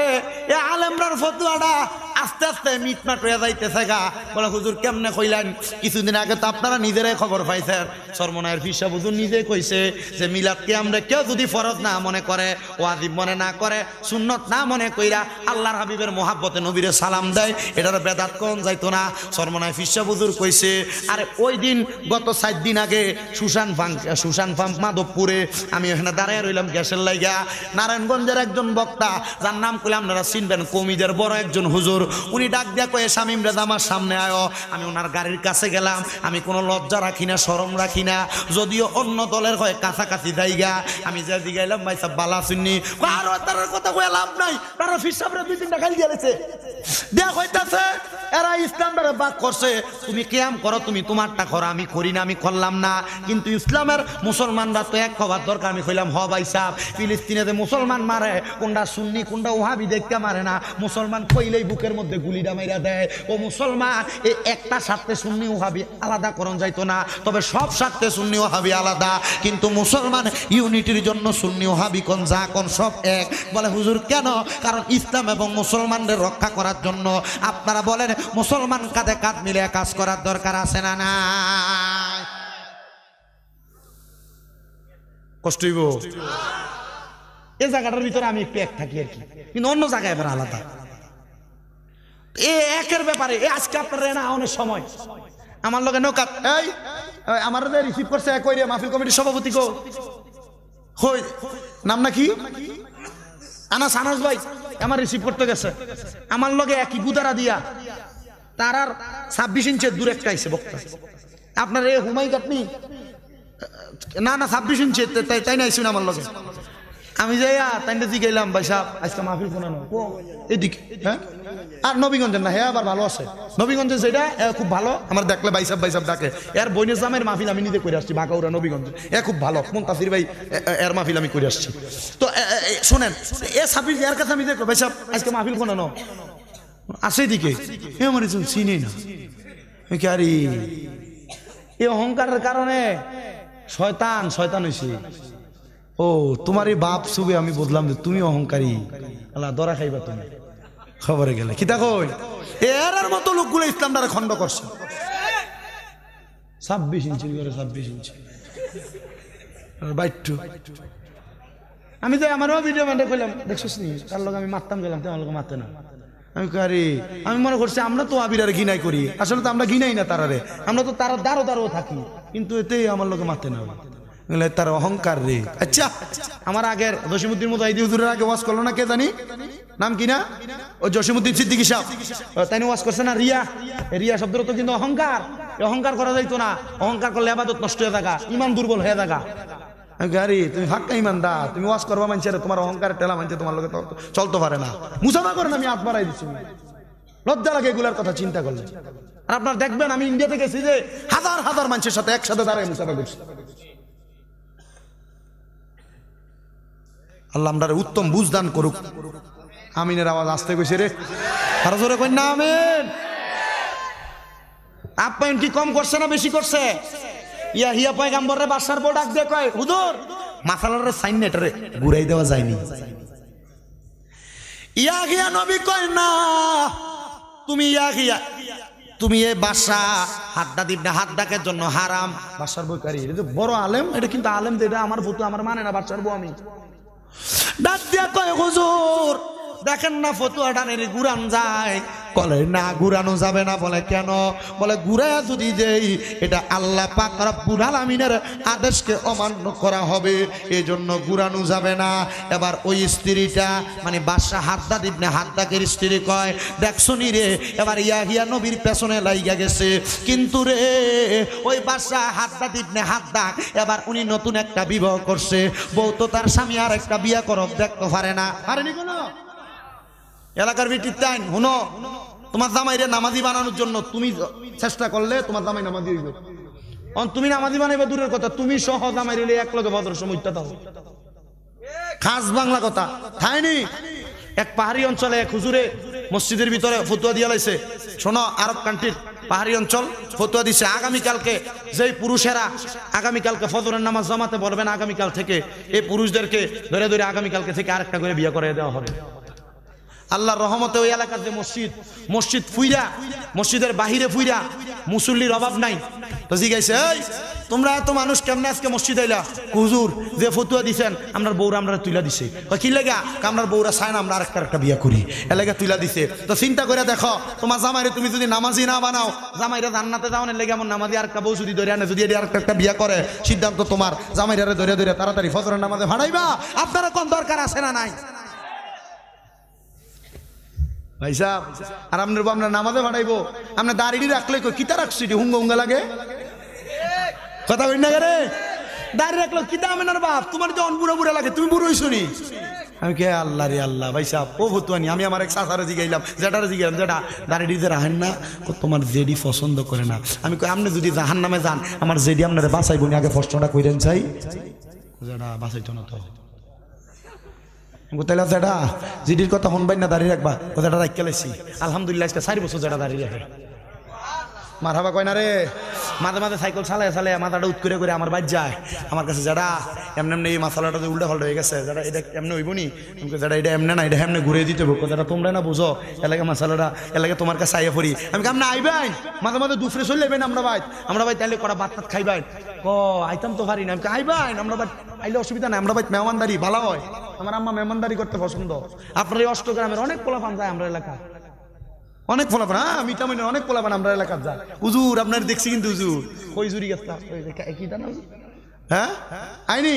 এ আলেমরার ফতুয়াটা আস্তে আস্তে মিটমাট হয়ে যাইতেছে গা বলে হুজুর কেমনে কইলেন কিছুদিন আগে তো আপনারা নিজেরাই খবর পাইছেন সরমনায়ের ফিসা বুঝুন নিজেই কইছে যে মিলাদকে আমরা কেউ যদি ফরজ না মনে করে ওয়াজিব মনে না করে সুন্নত না মনে কইরা আল্লাহর হাবিবের মহাব্বতে নবীরে সালাম দেয় এটার বেদাত কম যাইতো না শর্মনায় ফিসা বুজুর কইছে আরে ওই দিন গত সাত দিন আগে সুশান ফাঙ্ক সুশান ফাঙ্ক মাধবপুরে আমি ওখানে দাঁড়ায় রইলাম গ্যাসের লাইগা নারায়ণগঞ্জের একজন বক্তা যার নাম কইলাম আপনারা চিনবেন কমিদের বড় একজন হুজুর উনি ডাক দিয়া কয়ে স্বামী রেজা আমার সামনে আয় আমি ওনার গাড়ির কাছে গেলাম আমি কোনো লজ্জা রাখি না সরম রাখি না যদিও অন্য দলের হয় কাছাকাছি জায়গা আমি যে জিগাইলাম ভাই সাহেব বালা শুননি তার কথা কয়ে লাভ নাই তারা ফিসাবরে দুই তিনটা খালি গেলেছে দেখ হইতাছে এরা বাক করছে তুমি কেয়াম করো তুমি তোমারটা করো আমি করি না আমি করলাম না কিন্তু ইসলামের মুসলমানরা তো এক হবার দরকার আমি কইলাম হ ভাই সাহ ফিলিস্তিনে যে মুসলমান মারে কোনটা সুন্নি কোনটা ওহাবি দেখতে মারে না মুসলমান কইলেই বুকের মধ্যে গুলি ডামাইরা দেয় ও মুসলমান এই একটা স্বার্থে সুন্নি ওহাবি আলাদা করণ যাইতো না তবে সব স্বার্থে সুন্নি ওহাবি আলাদা কিন্তু মুসলমান ইউনিটির জন্য সুন্নি হাবি কোন যা কোন সব এক বলে হুজুর কেন কারণ ইসলাম এবং মুসলমানদের রক্ষা করার জন্য আপনারা বলেন মুসলমান কাঁধে কাঁধ মিলে কাজ করার দরকার আছে না না কষ্ট এই জায়গাটার ভিতরে আমি একটু এক থাকি আর কি কিন্তু অন্য জায়গায় এবার আলাদা এ একের ব্যাপারে এ আজকে আপনার না অনেক সময় আমার লোকের নৌকা এই আমার রিসিভ করছে এক মাহফিল কমিটির সভাপতি গো হই নাম নাকি আনাস আনাস ভাই আমার রিসিভ করতে গেছে আমার লগে একই গুদারা দিয়া তার আর ছাব্বিশ ইঞ্চের দূরে একটা আইসে বক্তা আপনার এ হুমাই কাটনি না না ছাব্বিশ ইঞ্চের তাই তাই না আইসুন আমার লগে আমি যাই তাইনটা জিগাইলাম ভাই সাহেব আজকে মাহফিল শোনানো এদিকে হ্যাঁ আর নবীগঞ্জের না হ্যাঁ আবার ভালো আছে নবীগঞ্জের সেটা খুব ভালো আমার দেখলে বাইসাব বাইসাব ডাকে এর বইনে জামের মাহফিল আমি নিজে করে আসছি বাঁকাউরা নবীগঞ্জ এ খুব ভালো তাসির ভাই এর মাহফিল আমি করে আসছি তো শোনেন এ সাফির এর কাছে আমি দেখো ভাইসাব আজকে মাহফিল শোনানো আসে এদিকে এ আমার মানে চিনি না আরে এই অহংকারের কারণে শয়তান শয়তান হয়েছে ও তোমার এই বাপ ছবি আমি বুঝলাম যে তুমি অহংকারী আল্লাহ দরা খাইবা তুমি খবরে গেলে খিতা কই এর মতো লোকগুলো ইসলামটারে খণ্ড করছে ছাব্বিশ ইঞ্চি করে ছাব্বিশ ইঞ্চি বাইটু আমি তো আমারও ভিডিও মানে কইলাম দেখছিস নি তার লোক আমি মারতাম গেলাম তোমার লোক মারতে না আমি আরে আমি মনে করছি আমরা তো আবিরারে ঘিনাই করি আসলে তো আমরা ঘিনাই না তারারে আমরা তো তারা দাঁড়ো দাঁড়ো থাকি কিন্তু এতেই আমার লোকে মারতে না তার অহংকার রে আচ্ছা আমার আগের জসিমুদ্দিন মতো আইদি হুজুরের আগে ওয়াজ করলো না কে জানি নাম কি না ও জসিমুদ্দিন সিদ্দিকী সাহ তাই ওয়াজ করছে না রিয়া রিয়া শব্দের তো কিন্তু অহংকার অহংকার করা যাইতো না অহংকার করলে আবাদত নষ্ট হয়ে থাকা ইমান দুর্বল হয়ে থাকা গাড়ি তুমি ফাঁকা ইমান দা তুমি ওয়াজ করবা মানছে তোমার অহংকার টেলা মানছে তোমার লোকে চলতে পারে না মুসাফা করেন আমি হাত বাড়াই দিচ্ছি লজ্জা লাগে এগুলার কথা চিন্তা করলে আর আপনার দেখবেন আমি ইন্ডিয়াতে গেছি যে হাজার হাজার মানুষের সাথে একসাথে দাঁড়ায় মুসাফা করছি আল্লাহ আমরা উত্তম বুঝদান করুক আমিনের আওয়াজ আসতে গেছে রে আরো জোরে কই না আমিন আপ্যায়ন কি কম করছে না বেশি করছে ইয়া হিয়া পয়গাম্বর রে বাসার বড় ডাক দিয়ে কয় হুজুর মাসালার সাইন নেট রে ঘুরাই দেওয়া যায়নি ইয়া হিয়া নবী কয় না তুমি ইয়া হিয়া তুমি এ বাসা হাত দা দিব না হাত ডাকের জন্য হারাম বাসার বই কারি বড় আলেম এটা কিন্তু আলেম এটা আমার ভূত আমার মানে না বাসার বউ আমি ডাক দিয়া কয় হুজুর দেখেন না ফতুয়া ডানের গুরান যায় বলে না ঘুরানো যাবে না বলে কেন বলে ঘুরায়া যদি যেই এটা আল্লাহ পাক বুড়াল আমিনের আদেশকে অমান্য করা হবে এজন্য ঘুরানো যাবে না এবার ওই স্ত্রীটা মানে বাদশাহ হাদ্দাদ ইবনে হাতদাকের স্ত্রী কয় দেখছো নি রে এবার ইয়াহিয়া নবীর পেছনে লাইগা গেছে কিন্তু রে ওই বাদশাহ হাদ্দাদ ইবনে হাতদা এবার উনি নতুন একটা বিবাহ করছে বউ তো তার স্বামী আর একটা বিয়া করব দেখতে পারে না পারেনি কোনো এলাকার ভিত্তিক তাইন হুনো তোমার জামাইরে নামাজি বানানোর জন্য তুমি চেষ্টা করলে তোমার জামাই নামাজি হইব তুমি নামাজি বানাইবে দূরের কথা তুমি সহ জামাই রে এক লগে ভদ্র সময় খাস বাংলা কথা থাইনি এক পাহাড়ি অঞ্চলে এক হুজুরে মসজিদের ভিতরে ফতুয়া দিয়া লাইছে শোনো আরব কান্ট্রির পাহাড়ি অঞ্চল ফতুয়া দিছে আগামীকালকে যেই পুরুষেরা আগামীকালকে ফজরের নামাজ জমাতে বলবেন আগামীকাল থেকে এই পুরুষদেরকে ধরে ধরে আগামীকালকে থেকে আরেকটা করে বিয়ে করে দেওয়া হবে আল্লাহর রহমতে ওই এলাকার যে মসজিদ মসজিদ ফুইরা মসজিদের বাহিরে ফুইরা মুসল্লির অভাব নাই তো জিজ্ঞাসা এই তোমরা এত মানুষ কেমনে আজকে মসজিদ আইলা হুজুর যে ফতুয়া দিছেন আমরা বউরা আমরা তুইলা দিছে কি লেগা আমরা বউরা চায় না আমরা আরেকটা একটা বিয়া করি এলাকা তুইলা দিছে তো চিন্তা করে দেখো তোমার জামাইরে তুমি যদি নামাজি না বানাও জামাইরা জান্নাতে না লেগে এমন নামাজি আরেকটা বউ যদি ধরে আনে যদি এটি আরেকটা একটা বিয়া করে সিদ্ধান্ত তোমার জামাইরারে ধরে ধরে তাড়াতাড়ি ফজরের নামাজে ভাড়াইবা আপনারা কোন দরকার আছে না নাই ভাই সাহ আর আপনার আপনার নামাজে ভাড়াইবো আপনার দাঁড়িয়ে রাখলে কই কিতা রাখছি হুঙ্গা হুঙ্গা লাগে কথা বলি না রে দাঁড়িয়ে রাখলো কিতা আমি না বাপ তোমার যে বুড়া বুড়া লাগে তুমি বুড়োই শুনি আমি কে আল্লাহ রে আল্লাহ ভাই সাহ ও ভতুয়ানি আমি আমার এক সাঁসারে জিগাইলাম জেঠারে জিগাইলাম জেঠা দাঁড়িয়ে রাহেন না তোমার জেডি পছন্দ করে না আমি কই আপনি যদি জাহান নামে যান আমার জেডি আপনারা বাঁচাইবনি আগে প্রশ্নটা কইরেন চাই জেঠা বাঁচাইতো না তো গোতাইলা জেডা জিডির কথা শুনবাই না দাঁড়িয়ে রাখবা ও জেডা রাখিয়া লাইছি আলহামদুলিল্লাহ আজকে চারি বছর জেডা দাঁড়িয়ে রাখে মার হাবা কয় না রে মাঝে মাঝে সাইকেল চালায় চালায় মাথাটা উৎ করে করে আমার বাজ যায় আমার কাছে যারা এমনি এমনি এই মাসালাটা উল্টা ফাল্টা হয়ে গেছে যারা এটা এমনি হইব নি যারা এটা এমনি না এটা এমনি ঘুরে দিতে ভোগ যারা তোমরা না বুঝো এলাকা মাসালাটা এলাকা তোমার কাছে আইয়া পড়ি আমি কাম না আইবেন মাঝে মাঝে দুপুরে চলে যাবেন আমরা ভাই আমরা ভাই তাহলে কড়া ভাত টাত খাইবেন ক আইতাম তো পারি না আমি আইবেন আমরা ভাই আইলে অসুবিধা নাই আমরা ভাই মেহমানদারি ভালো হয় আমার আম্মা মেহমানদারি করতে পছন্দ আপনার এই অষ্টগ্রামের অনেক পোলাপান যায় আমরা এলাকা অনেক ফলাফল হ্যাঁ মিটামিন অনেক ফলাফল আমরা এলাকার যা হুজুর আপনার দেখছি কিন্তু হুজুর ওই জুরি গেছলাম হ্যাঁ আইনি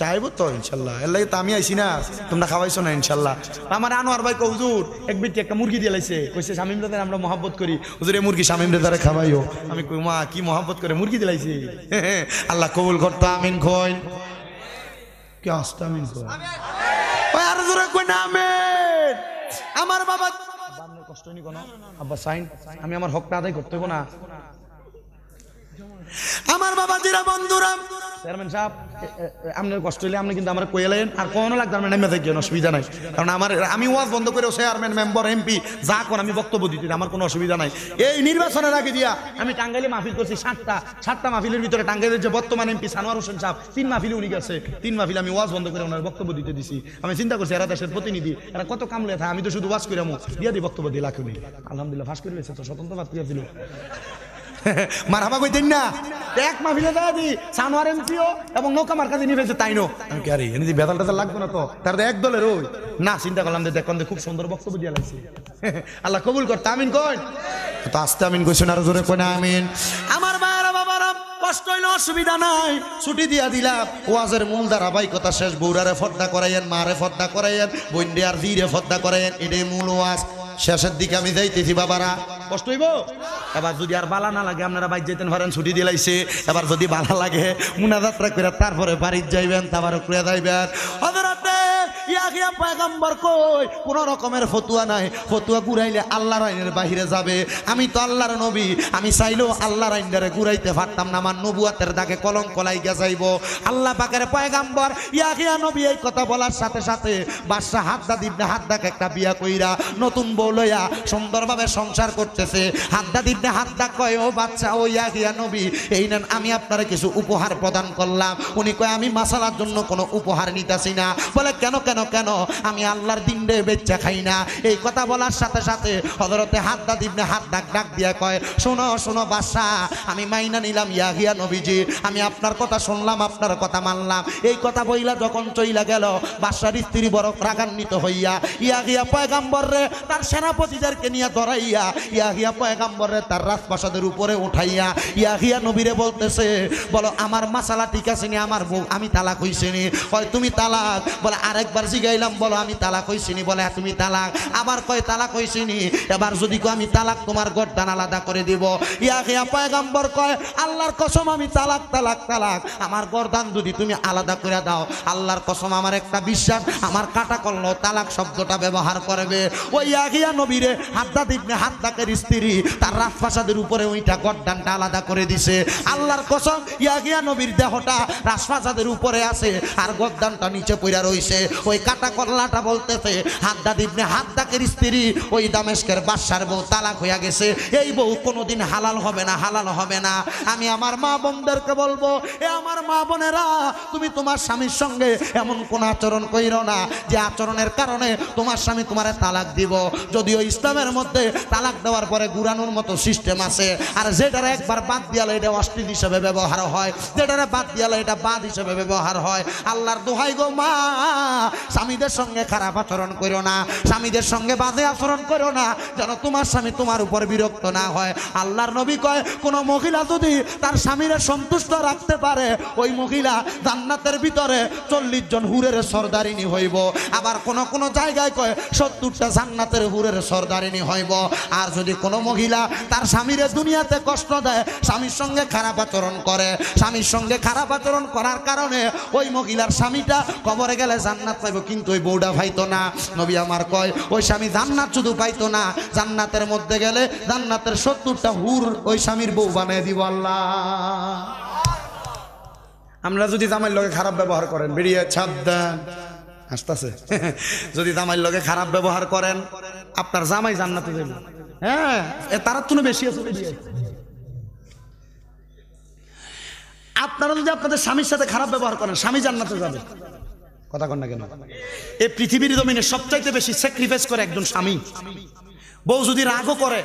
চাইবো আচ্ছা, তো ইনশাল্লাহ এর লাগে তো আমি আইসি না তোমরা খাওয়াইছো না ইনশাল্লাহ আমার আনোয়ার ভাই হুজুর এক ব্যক্তি একটা মুরগি দিয়ে লাইছে কইছে স্বামীম দাদা আমরা মহাব্বত করি হুজুর এই মুরগি স্বামীম দাদারে খাওয়াইও আমি কই মা কি মহাব্বত করে মুরগি দিয়ে লাইছি আল্লাহ কবুল করতো আমিন খই কি আস্তা আমিন খই আর জোরে কই না আমার বাবা কষ্ট হয়নি কোনো আব্বা সাইন আমি আমার হকটা আদায় করতেব না আমার বাবা জিরা বন্ধুরা চেয়ারম্যান সাহেব আপনার কষ্ট হলে আপনি কিন্তু আমার কয়ে আর কোনো লাগতো আমার নেমে থাকবেন অসুবিধা নাই কারণ আমার আমি ওয়াজ বন্ধ করে চেয়ারম্যান মেম্বার এমপি যা কোন আমি বক্তব্য দিতে আমার কোনো অসুবিধা নাই এই নির্বাচনের আগে দিয়া আমি টাঙ্গাইলে মাহফিল করছি সাতটা সাতটা মাহফিলের ভিতরে টাঙ্গাইলের যে বর্তমান এমপি সানোয়ার হোসেন সাহেব তিন মাহফিলে উনি গেছে তিন মাহফিল আমি ওয়াজ বন্ধ করে ওনার বক্তব্য দিতে দিছি আমি চিন্তা করছি এরা দেশের প্রতিনিধি এরা কত কাম লেখা আমি তো শুধু ওয়াজ করে দিয়া দিই বক্তব্য দিয়ে লাখুনি আলহামদুলিল্লাহ ফাঁস করে তো স্বতন্ত্র ভাত করে দিল মারহাবা কই দেন না এক মাহফিলে দেওয়া দি সানোয়ার এমপিও এবং নৌকা মার কাছে নিবে তাই নো আমি কি আরে এনে বেতাল টাতাল লাগবে না তো তার এক দলের ওই না চিন্তা করলাম যে দেখুন খুব সুন্দর বক্তব্য দিয়ে লাগছে আল্লাহ কবুল কর তামিন কই তো আস্তে আমিন কইছেন আর জোরে কই না আমিন আমার বাবা বাবারা কষ্ট হইলে অসুবিধা নাই ছুটি দিয়া দিলাম ওয়াজের মূল ধারাবাহিকতা শেষ বৌরারে ফদ্দা করাইয়েন মারে ফদ্দা করাইয়েন বন্ডিয়ার জিরে ফদ্দা করাইয়েন এটাই মূল ওয়াজ শেষের দিকে আমি যাইতেছি বাবারা কষ্ট হইব এবার যদি আর বালা না লাগে আপনারা বাইর যেতেন পারেন ছুটি দিলাইছে এবার যদি বালা লাগে যাত্রা করে তারপরে বাড়ির যাইবেন তারপরে করে যাইবেন রকমের ফতুয়া নাই ফতুয়া ঘুরাইলে আল্লাহর বাহিরে যাবে আমি তো আল্লাহর নবী আমি চাইলেও আল্লাহর আইনদারে ঘুরাইতে পারতাম না আমার নবুয়াতের দাগে কলম কলাই গিয়া যাইব আল্লাহ পাকের পয়গম্বর ইয়াহিয়া নবী এই কথা বলার সাথে সাথে বাদশাহ হাদ্দা দিবনে হাদ্দাকে একটা বিয়া কইরা নতুন বউ লইয়া সুন্দরভাবে সংসার করতেছে হাদ্দা দিতে কয় ও বাচ্চা ও ইয়াহিয়া নবী এই নেন আমি আপনারা কিছু উপহার প্রদান করলাম উনি কয় আমি মাসালার জন্য কোনো উপহার নিতেছি না বলে কেন কেন কেন আমি আল্লাহর দিন রে বেচা খাই না এই কথা বলার সাথে সাথে হজরতে হাদ্দা দিবনে হাত ডাক ডাক দিয়া কয় শোনো শোনো বাসা আমি মাইনা নিলাম ইয়াহিয়া নবীজি আমি আপনার কথা শুনলাম আপনার কথা মানলাম এই কথা বইলা যখন চইলা গেল বাসার স্ত্রী বড় রাগান্বিত হইয়া ইয়াহিয়া পয়গাম্বর রে তার সেনাপতিদেরকে নিয়ে দরাইয়া ইয়াহিয়া পয়গাম্বরের তার রাজপ্রাসাদের উপরে উঠাইয়া ইয়াহিয়া নবীরে বলতেছে বলো আমার মাসালা ঠিক আছে নি আমার বউ আমি তালাক হইছে নি কয় তুমি তালাক বলে আরেকবার জিগাইলাম বলো আমি তালাক হইছি নি বলে হ্যাঁ, তুমি তালাক আবার কয় তালাক হইছি নি এবার যদি কো আমি তালাক তোমার গর্দান আলাদা করে দিব ইয়াহিয়া পয়গাম্বর কয় আল্লাহর কসম আমি তালাক তালাক তালাক আমার গর্দান যদি তুমি আলাদা করে দাও আল্লাহর কসম আমার একটা বিশ্বাস আমার কাটা করলো তালাক শব্দটা ব্যবহার করবে ওই ইয়াহিয়া ইয়া নবীরে হাদ্দা দিবনে হাদ্দাকের স্ত্রী তার রাজপ্রাসাদের উপরে ওইটা গড্ডানটা আলাদা করে দিছে আল্লাহর কসম ইয়াগিয়া নবীর দেহটা রাজপ্রাসাদের উপরে আছে আর গড্ডানটা নিচে পড়া রইছে ওই কাটা কল্লাটা বলতেছে হাদ্দা দিবনে হাদ্দাকের স্ত্রী ওই দামেশকের বাদশার বউ তালাক হইয়া গেছে এই বউ কোনোদিন হালাল হবে না হালাল হবে না আমি আমার মা বোনদেরকে বলবো এ আমার মা বোনেরা তুমি তোমার স্বামীর সঙ্গে এমন কোন আচরণ করিও না যে আচরণের কারণে তোমার স্বামী তোমার তালাক দিব যদিও ইসলামের মধ্যে তালাক দেওয়ার পরে গুরানোর মতো সিস্টেম আছে আর যেটারে একবার বাদ দিয়ালে এটা অশ্লীল হিসেবে ব্যবহার হয় যেটারে বাদ দিয়ালে এটা বাদ হিসেবে ব্যবহার হয় আল্লাহর দোহাই গো মা স্বামীদের সঙ্গে খারাপ আচরণ করো না স্বামীদের সঙ্গে বাজে আচরণ করো না যেন তোমার স্বামী তোমার উপর বিরক্ত না হয় আল্লাহর নবী কয় কোনো মহিলা যদি তার স্বামীরা সন্তুষ্ট রাখতে পারে ওই মহিলা জান্নাতের ভিতরে চল্লিশ জন হুরের সর্দারিনী হইব আবার কোন কোন জায়গায় কয় সত্তরটা জান্নাতের হুর নূরের সর্দারিনী হইব আর যদি কোনো মহিলা তার স্বামীর দুনিয়াতে কষ্ট দেয় স্বামীর সঙ্গে খারাপ আচরণ করে স্বামীর সঙ্গে খারাপ আচরণ করার কারণে ওই মহিলার স্বামীটা কবরে গেলে জান্নাত পাইব কিন্তু ওই বউটা পাইতো না নবী আমার কয় ওই স্বামী জান্নাত শুধু পাইতো না জান্নাতের মধ্যে গেলে জান্নাতের সত্তরটা হুর ওই স্বামীর বউ বানিয়ে দিব আল্লাহ আমরা যদি জামাইয়ের লোকে খারাপ ব্যবহার করেন বেরিয়ে ছাপ দেন আসতেছে যদি জামাই লোকে খারাপ ব্যবহার করেন আপনার জামাই জান্নাতে যাবে হ্যাঁ তারা তুলে বেশি আছে আপনারা যদি আপনাদের স্বামীর সাথে খারাপ ব্যবহার করেন স্বামী জান্নাতে যাবে কথা কন না কেন এই পৃথিবীর জমিনে সবচাইতে বেশি স্যাক্রিফাইস করে একজন স্বামী বউ যদি রাগও করে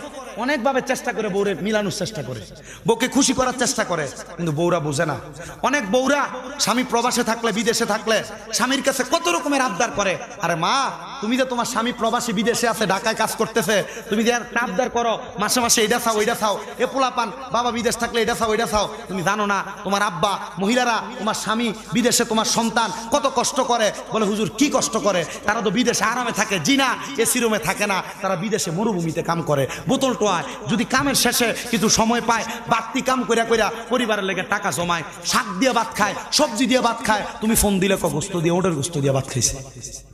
অনেকভাবে চেষ্টা করে বউরে মিলানোর চেষ্টা করে বউকে খুশি করার চেষ্টা করে কিন্তু বউরা বোঝে না অনেক বউরা স্বামী প্রবাসে থাকলে বিদেশে থাকলে স্বামীর কাছে কত রকমের আবদার করে আরে মা তুমি যে তোমার স্বামী প্রবাসী বিদেশে আছে ঢাকায় কাজ করতেছে তুমি যে আবদার করো মাসে মাসে এটা খাও এটা খাও এ পোলা পান বাবা বিদেশ থাকলে এটা খাও এটা খাও তুমি জানো না তোমার আব্বা মহিলারা তোমার স্বামী বিদেশে তোমার সন্তান কত কষ্ট করে বলে হুজুর কি কষ্ট করে তারা তো বিদেশে আরামে থাকে জিনা এসি রুমে থাকে না তারা বিদেশে মরু মরুভূমিতে কাম করে বোতল টোয়ায় যদি কামের শেষে কিছু সময় পায় বাড়তি কাম করে কইরা পরিবারের লেগে টাকা জমায় শাক দিয়ে ভাত খায় সবজি দিয়ে ভাত খায় তুমি ফোন দিলে গোস্ত দিয়ে ওটার গোস্ত দিয়ে ভাত খাইছে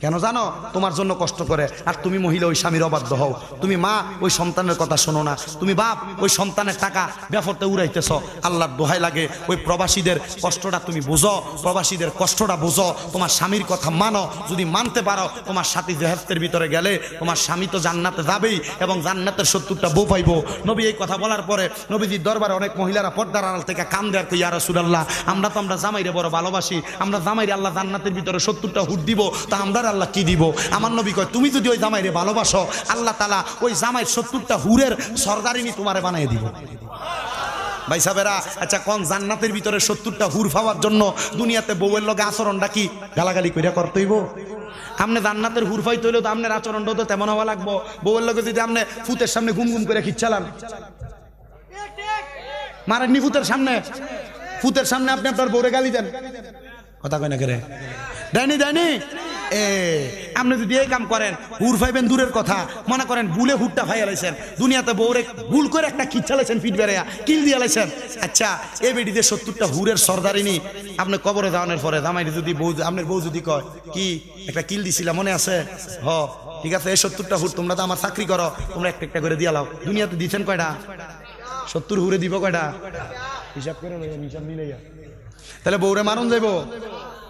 কেন জানো তোমার জন্য কষ্ট করে আর তুমি মহিলা ওই স্বামীর অবাধ্য হও তুমি মা ওই সন্তানের কথা শোনো না তুমি বাপ ওই সন্তানের টাকা ব্যাপারটা উড়াইতেছ আল্লাহর দোহাই লাগে ওই প্রবাসীদের কষ্টটা তুমি বোঝো প্রবাসীদের কষ্টটা বোঝো তোমার স্বামীর কথা মানো যদি মানতে পারো তোমার সাথী জেহেফতের ভিতরে গেলে তোমার স্বামী তো জান্নাতে যাবেই এবং জান্নাতের সত্তরটা বউ পাইব নবী এই কথা বলার পরে নবীজির দরবারে অনেক মহিলারা পর্দার আড়াল থেকে কান দেয় কই আর সুরাল্লাহ আমরা তো আমরা জামাইরে বড় ভালোবাসি আমরা জামাইরে আল্লাহ জান্নাতের ভিতরে সত্তরটা হুট দিব তা আমরা আল্লাহ কি দিব আমার নবী কয় তুমি যদি ওই জামাইরে ভালোবাসো আল্লাহ তালা ওই জামাই সত্তরটা হুরের সরদারিনী তোমারে বানিয়ে দিব ভাই সাহেবেরা আচ্ছা কোন জান্নাতের ভিতরে সত্তরটা হুর ফাওয়ার জন্য দুনিয়াতে বউয়ের লগে আচরণটা কি গালাগালি করিয়া করতেইব আপনি জান্নাতের হুর ফাই হইলে তো আপনার আচরণটা তো তেমন হওয়া লাগবো বউয়ের লগে যদি আপনি ফুতের সামনে ঘুম ঘুম করে খিচ্ছালাম মারেন নি ফুতের সামনে ফুতের সামনে আপনি আপনার বউরে গালি দেন কথা কয় না করে ডাইনি ডাইনি এ আপনি যদি এই কাম করেন হুর ফাইবেন দূরের কথা মনে করেন বুলে হুটটা ভাই আলাইছেন দুনিয়াতে বউরে ভুল করে একটা কি লাইছেন ফিট বেড়াইয়া কিল দিয়ে আলাইছেন আচ্ছা এ বেটিদের সত্তরটা হুরের সর্দারিনী আপনি কবরে দাওয়ানোর পরে দামাই যদি বউ আপনার বউ যদি কয় কি একটা কিল দিছিলা মনে আছে হ ঠিক আছে এই সত্তরটা হুর তোমরা তো আমার চাকরি করো তোমরা একটা একটা করে দিয়া লাও দুনিয়াতে দিচ্ছেন কয়টা সত্তর হুরে দিব কয়টা হিসাব করে হিসাব মিলে তাহলে বউরে মারুন যাইব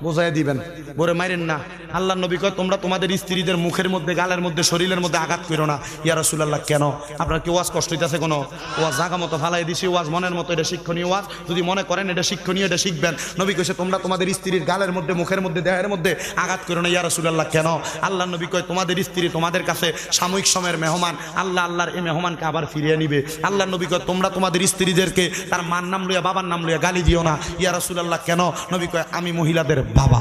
বোঝাই দিবেন বলে মাইরেন না আল্লাহ নবী কয় তোমরা তোমাদের স্ত্রীদের মুখের মধ্যে গালের মধ্যে শরীরের মধ্যে আঘাত করো না ইয়া রসুল্লাহ কেন আপনার কি ওয়াজ কষ্ট হইতেছে কোনো ওয়াজ জাগা মতো ফালাই দিছি ওয়াজ মনের মতো এটা শিক্ষণীয় ওয়াজ যদি মনে করেন এটা শিক্ষণীয় এটা শিখবেন নবী কইছে তোমরা তোমাদের স্ত্রীর গালের মধ্যে মুখের মধ্যে দেহের মধ্যে আঘাত করো না ইয়া আল্লাহ কেন আল্লাহ নবী কয় তোমাদের স্ত্রী তোমাদের কাছে সাময়িক সময়ের মেহমান আল্লাহ আল্লাহর এই মেহমানকে আবার ফিরিয়ে নিবে আল্লাহ নবী কয় তোমরা তোমাদের স্ত্রীদেরকে তার মার নাম লইয়া বাবার নাম লইয়া গালি দিও না ইয়া রসুল্লাহ কেন নবী কয় আমি মহিলাদের বাবা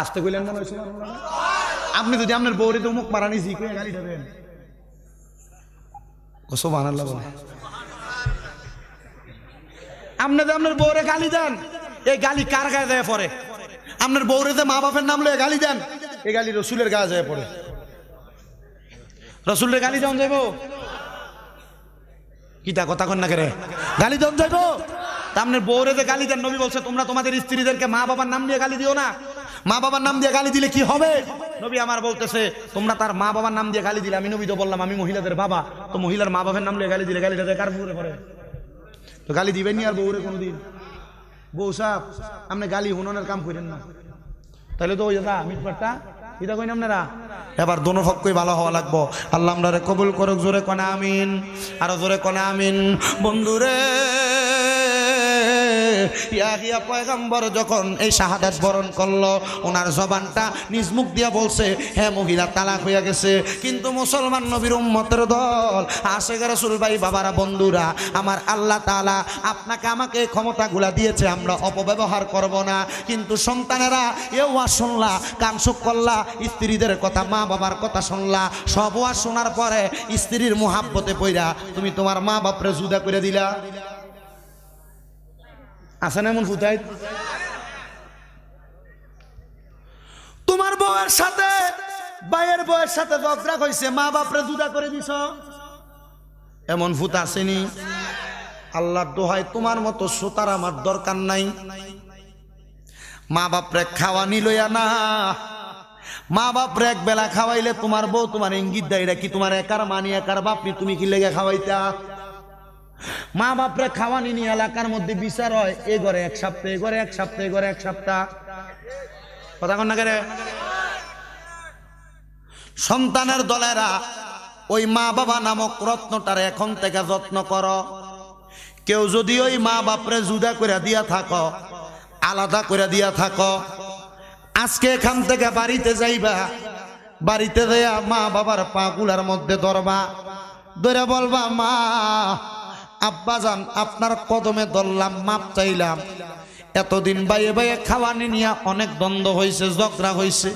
আসতে কইলেন মনে হয়েছিল আপনি যদি আপনার বৌরে তো মুখ মারানি জি গালি দেবেন বলে আপনি আপনার বৌরে গালি দেন এই গালি কার গায়ে যায় পরে আপনার বৌরে যে মা বাপের নাম লয়ে গালি দেন এই গালি রসুলের গায়ে যায় পড়ে রসুলের গালি দেন যাইব কিতা কথা কন্যা করে গালি দেন যাইব আপনার বউরে যে গালি দেন নবী বলছে তোমরা তোমাদের স্ত্রীদেরকে মা বাবার নাম দিয়ে গালি দিও না মা বাবার নাম দিয়ে গালি দিলে কি হবে নবী আমার বলতেছে তোমরা তার মা বাবার নাম দিয়ে গালি দিলে আমি নবী তো বললাম আমি মহিলাদের বাবা তো মহিলার মা বাবার নাম দিয়ে গালি দিলে গালিটা কার বউরে পড়ে তো গালি নি আর বউরে কোনোদিন বউ সাহ আপনি গালি হুননের কাম করেন না তাহলে তো ওই দাদা মিটপাটটা এটা কইন আপনারা এবার দোনো পক্ষই ভালো হওয়া লাগবো আল্লাহ আমরা কবুল করুক জোরে কনা আমিন আরো জোরে কনা আমিন বন্ধুরে ইয়াহিয়া পয়গাম্বর যখন এই শাহাদাত বরণ করলো ওনার জবানটা নিজ মুখ দিয়া বলছে হ্যাঁ মহিলা তালাক হইয়া গেছে কিন্তু মুসলমান নবীর উম্মতের দল আসে রসুল ভাই বাবারা বন্ধুরা আমার আল্লাহ তালা আপনাকে আমাকে ক্ষমতাগুলা দিয়েছে আমরা অপব্যবহার করব না কিন্তু সন্তানেরা এও আর শুনলা কানসুক করলা স্ত্রীদের কথা মা বাবার কথা শুনলা সব আর শোনার পরে স্ত্রীর মোহাব্বতে পইরা তুমি তোমার মা বাপরে জুদা করে দিলা আছে না এমন ফুতাই তোমার বউয়ের সাথে বাইয়ের বউয়ের সাথে ঝগড়া হয়েছে মা বাপরে জুদা করে দিছ এমন ফুত আসেনি আল্লাহ দোহাই তোমার মতো সোতার আমার দরকার নাই মা বাপরে খাওয়া নিলইয়া না মা বাপরে এক বেলা খাওয়াইলে তোমার বউ তোমার ইঙ্গিত দেয় কি তোমার একার মানি একার বাপনি তুমি কি লেগে খাওয়াইতা মা বাপরা খাওয়ানি নিনি এলাকার মধ্যে বিচার হয় এ ঘরে এক সপ্তাহ এ ঘরে এক সপ্তাহ এ ঘরে এক সপ্তাহ কথা কন্যা করে সন্তানের দলেরা ওই মা বাবা নামক রত্নটার এখন থেকে যত্ন কর কেউ যদি ওই মা বাপরে জুদা করে দিয়া থাক আলাদা করে দিয়া থাক আজকে এখান থেকে বাড়িতে যাইবা বাড়িতে যাইয়া মা বাবার পাগুলার মধ্যে ধরবা ধরে বলবা মা আব্বাজান আপনার কদমে দরলাম মাপ চাইলাম এতদিন বাইয়ে বাইয়ে খাওয়ানি নিয়ে অনেক দ্বন্দ্ব হয়েছে ঝগড়া হয়েছে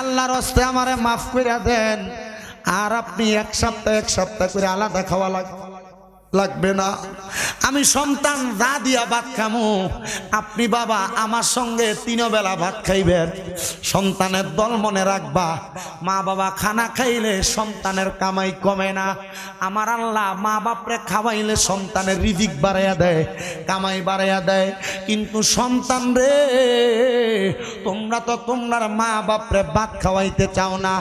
আল্লাহর হস্তে আমারে মাফ করে দেন আর আপনি এক সপ্তাহ এক সপ্তাহ করে আলাদা খাওয়া লাগবে লাগবে না আমি সন্তান না দিয়া ভাত খামু আপনি বাবা আমার সঙ্গে তিনবেলা ভাত খাইবেন সন্তানের দল মনে রাখবা মা বাবা খানা খাইলে সন্তানের কামাই কমে না আমার আল্লাহ মা বাপরে খাওয়াইলে সন্তানের রিজিক বাড়াইয়া দেয় কামাই বাড়াইয়া দেয় কিন্তু সন্তান রে তোমরা তো তোমরার মা বাপরে ভাত খাওয়াইতে চাও না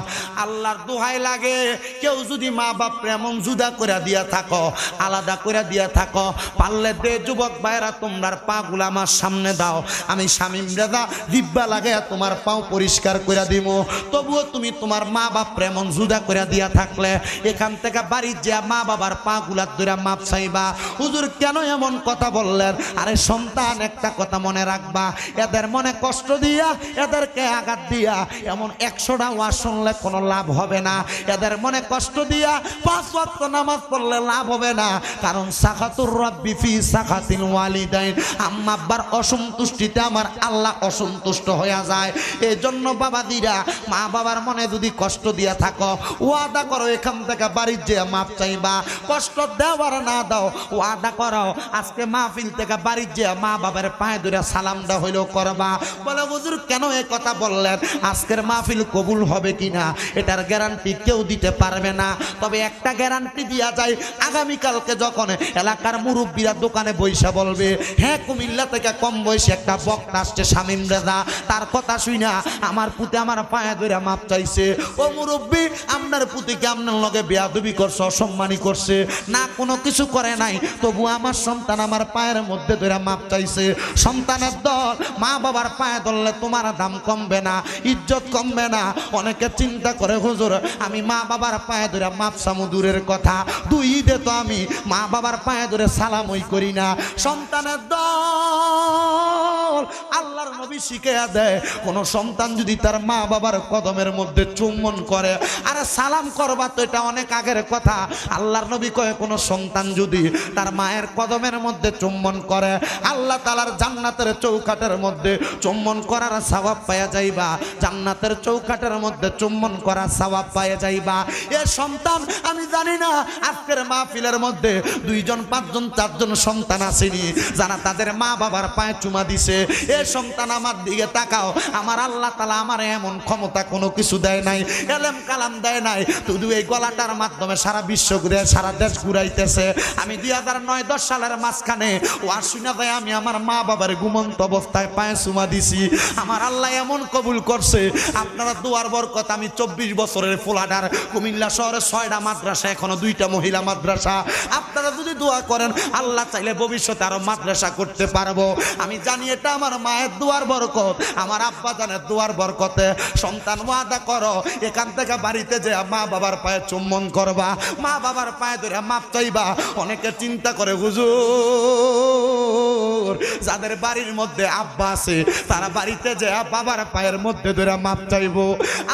আল্লাহর দোহাই লাগে কেউ যদি মা বাপরে এমন জুদা করে দিয়া থাকো আল্লাহ আলাদা করে দিয়ে থাকো পারলে দে যুবক ভাইরা তোমরা পাগুলো আমার সামনে দাও আমি স্বামী দাদা দিব্যা লাগে তোমার পাও পরিষ্কার করে দিব তবুও তুমি তোমার মা বাপ প্রেমন জুদা করে দিয়া থাকলে এখান থেকে বাড়ির যে মা বাবার পাগুলার দূরে মাপ চাইবা হুজুর কেন এমন কথা বললেন আরে সন্তান একটা কথা মনে রাখবা এদের মনে কষ্ট দিয়া এদেরকে আঘাত দিয়া এমন একশোটা ওয়া শুনলে কোনো লাভ হবে না এদের মনে কষ্ট দিয়া পাঁচ ওয়াক্ত নামাজ পড়লে লাভ হবে না কারণ সাখাতুর রব্বি ফি সাখাতিল ওয়ালিদাইন আম্মা আব্বার অসন্তুষ্টিতে আমার আল্লাহ অসন্তুষ্ট হইয়া যায় এজন্য বাবা দিরা মা বাবার মনে যদি কষ্ট দিয়া থাকো ওয়াদা করো এখান থেকে বাড়ির যে মাপ চাইবা কষ্ট দেওয়ার না দাও ওয়াদা করো আজকে মাহফিল থেকে বাড়ির যে মা বাবার পায়ে ধরে সালামটা হইলেও করবা বলে হুজুর কেন এ কথা বললেন আজকের মাহফিল কবুল হবে কি না এটার গ্যারান্টি কেউ দিতে পারবে না তবে একটা গ্যারান্টি দিয়া যায় আগামীকালকে যখন এলাকার মুরব্বীরা দোকানে বৈশা বলবে হ্যাঁ কুমিল্লা থেকে কম বয়সে একটা বক্তা আসছে স্বামীম রেজা তার কথা শুই না আমার পুতে আমার পায়ে ধরে মাপ চাইছে ও মুরব্বী আপনার পুতিকে আপনার লগে বেয়াদুবি করছে অসম্মানি করছে না কোনো কিছু করে নাই তবু আমার সন্তান আমার পায়ের মধ্যে ধরে মাপ চাইছে সন্তানের দল মা বাবার পায়ে ধরলে তোমার দাম কমবে না ইজ্জত কমবে না অনেকে চিন্তা করে হুজুর আমি মা বাবার পায়ে ধরে মাপ সামু কথা দুই ঈদে তো আমি মা বাবার পায়ে ধরে সালামই করি না সন্তানের দল আল্লাহর নবী শিখাইয়া দেয় কোনো সন্তান যদি তার মা বাবার কদমের মধ্যে চুম্বন করে আর সালাম করবা তো এটা অনেক আগের কথা আল্লাহর নবী কয়ে কোনো সন্তান যদি তার মায়ের কদমের মধ্যে চুম্বন করে আল্লাহ তালার জান্নাতের চৌকাটের মধ্যে চুম্বন করার স্বভাব পাইয়া যাইবা জান্নাতের চৌকাটের মধ্যে চুম্বন করার স্বভাব পাইয়া যাইবা এ সন্তান আমি জানি না আজকের মাহফিলের মধ্যে দুইজন পাঁচজন চারজন সন্তান আসেনি যারা তাদের মা বাবার পায়ে চুমা দিছে এ সন্তান আমার দিকে তাকাও আমার আল্লাহ তালা আমার এমন ক্ষমতা কোনো কিছু দেয় নাই এলেম কালাম দেয় নাই শুধু এই গলাটার মাধ্যমে সারা বিশ্ব ঘুরে সারা দেশ ঘুরাইতেছে আমি দুই হাজার নয় দশ সালের মাঝখানে ওয়ার শুনে যায় আমি আমার মা বাবার ঘুমন্ত অবস্থায় পায়ে চুমা দিছি আমার আল্লাহ এমন কবুল করছে আপনারা দুয়ার বরকত আমি চব্বিশ বছরের ফোলাডার কুমিল্লা শহরে ছয়টা মাদ্রাসা এখনো দুইটা মহিলা মাদ্রাসা আপনারা যদি দোয়া করেন আল্লাহ চাইলে ভবিষ্যতে আরো মাদ্রাসা করতে পারবো আমি জানি এটা আমার মায়ের দোয়ার বরকত আমার আব্বা জানের দোয়ার বরকতে সন্তান ওয়াদা করো এখান থেকে বাড়িতে যে মা বাবার পায়ে চুম্বন করবা মা বাবার পায়ে ধরে মাপ চাইবা অনেকে চিন্তা করে হুজুর যাদের বাড়ির মধ্যে আব্বা আছে তারা বাড়িতে যে বাবার পায়ের মধ্যে ধরে মাপ চাইব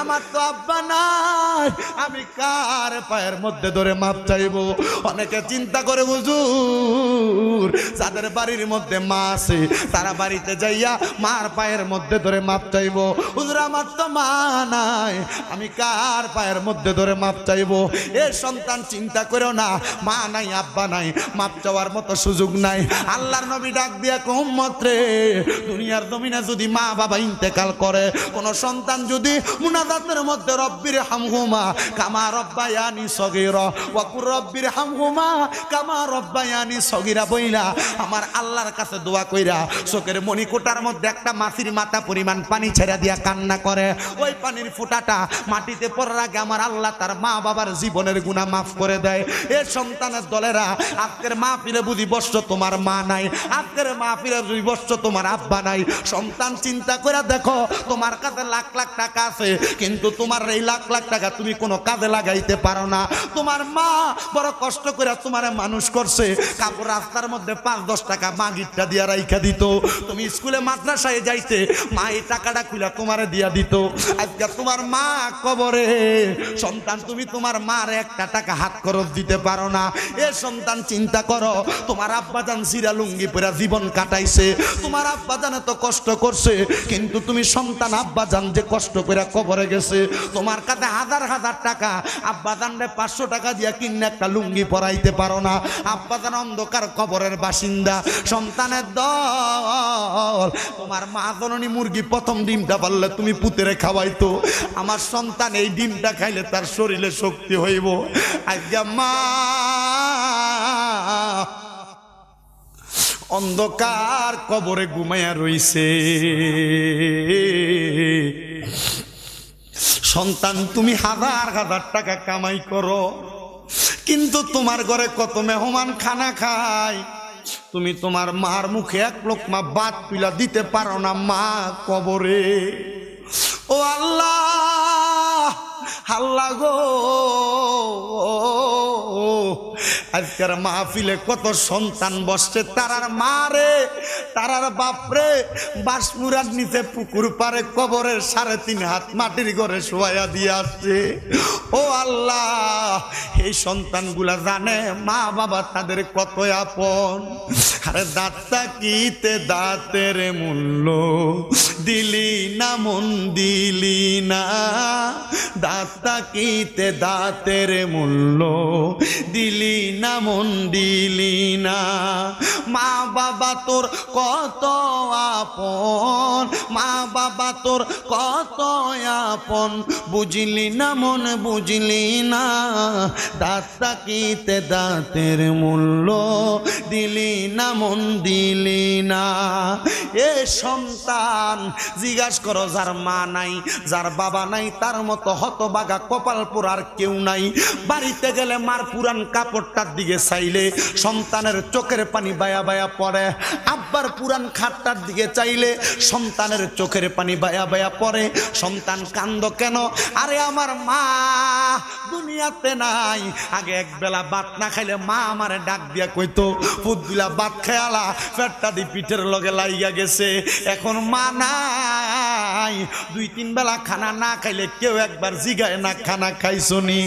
আমার তো আব্বা নাই আমি কার পায়ের মধ্যে ধরে মাপ চাইব অনেকে চিন্তা চিন্তা করে হুজুর যাদের বাড়ির মধ্যে মা আছে তারা বাড়িতে যাইয়া মার পায়ের মধ্যে ধরে মাপ চাইব হুজুর আমার তো মা নাই আমি কার পায়ের মধ্যে ধরে মাপ চাইব এ সন্তান চিন্তা করো না মা নাই আব্বা নাই মাপ চাওয়ার মতো সুযোগ নাই আল্লাহর নবী ডাক দিয়া কমত্রে দুনিয়ার জমিনে যদি মা বাবা ইন্তেকাল করে কোনো সন্তান যদি মুনাজাতের মধ্যে রব্বির হামহুমা কামা রব্বায়ানি সগির ওয়াকুর রব্বির হামহুমা আমার আল্লাহর কাছে দোয়া কইরা চোখের মণিকোটার মধ্যে একটা মাছির মাথা পরিমাণ পানি ছেড়ে দিয়া কান্না করে ওই পানির ফোঁটাটা মাটিতে পড়ার আগে আমার আল্লাহ তার মা বাবার জীবনের গুণা মাফ করে দেয় এ সন্তানের দলেরা আজকের মা ফিরে বুঝি বস্য তোমার মা নাই আজকের মা ফিরে বুঝি বস্য তোমার আব্বা নাই সন্তান চিন্তা করে দেখো তোমার কাছে লাখ লাখ টাকা আছে কিন্তু তোমার এই লাখ লাখ টাকা তুমি কোনো কাজে লাগাইতে পারো না তোমার মা বড় কষ্ট করে তোমার তোমারে মানুষ করছে কাপড় রাস্তার মধ্যে পাঁচ দশ টাকা মাগিরটা দিয়া রাইখা দিত তুমি স্কুলে মাদ্রাসায় যাইতে মা এই টাকাটা খুলা তোমারে দিয়া দিত আজকে তোমার মা কবরে সন্তান তুমি তোমার মার একটা টাকা হাত খরচ দিতে পারো না এ সন্তান চিন্তা করো তোমার আব্বাজান সিরা লুঙ্গি পরে জীবন কাটাইছে তোমার আব্বাজান এত কষ্ট করছে কিন্তু তুমি সন্তান আব্বাজান যে কষ্ট করে কবরে গেছে তোমার কাছে হাজার হাজার টাকা আব্বাজান পাঁচশো টাকা দিয়া কিনে একটা লুঙ্গি পরাইতে পারো পারো না যেন অন্ধকার কবরের বাসিন্দা সন্তানের দল তোমার মা জননী মুরগি প্রথম ডিমটা পারলে তুমি পুতেরে খাওয়াইতো আমার সন্তান এই ডিমটা খাইলে তার শরীরে শক্তি হইব আজ্ঞা মা অন্ধকার কবরে ঘুমাইয়া রইছে সন্তান তুমি হাজার হাজার টাকা কামাই করো কিন্তু তোমার ঘরে কত মেহমান খানা খায় তুমি তোমার মার মুখে এক লোকমা বাদ পিলা দিতে পারো না মা কবরে ও আল্লাহ হাল্লা গো আজকের মাহফিলে কত সন্তান বসছে তারার মারে তারার বাপরে বাসপুরার নিচে পুকুর পারে কবরের সাড়ে তিন হাত মাটির ঘরে শোয়া দিয়ে আসছে ও আল্লাহ এই সন্তানগুলা জানে মা বাবা তাদের কত আপন আরে দাঁতটা কিতে দাঁতের মূল্য দিলি না মন দিলি না তাকিতে দাঁতের মূল্য দিলি না মন দিলি না মা বাবা তোর কত আপন মা বাবা তোর কত আপন বুঝলি না মন বুঝলি না দাঁত তাকিতে দাঁতের মূল্য দিলি না মন দিলি না এ সন্তান জিজ্ঞাস করো যার মা নাই যার বাবা নাই তার মতো হত বাগা কপাল পোড়ার কেউ নাই বাড়িতে গেলে মার পুরান কাপড়টার দিকে চাইলে সন্তানের চোখের পানি বায়া বায়া পড়ে আব্বার পুরান খাটটার দিকে চাইলে সন্তানের চোখের পানি বায়া বায়া পড়ে সন্তান কান্দ কেন আরে আমার মা দুনিয়াতে নাই আগে একবেলা বাত না খাইলে মা আমার ডাক দিয়া কইতো পুতগুলা বাত খেয়ালা পেটটা দি পিঠের লগে লাইয়া গেছে এখন মা নাই দুই তিন বেলা খানা না খাইলে কেউ একবার জিগায় না খানা খাইছনি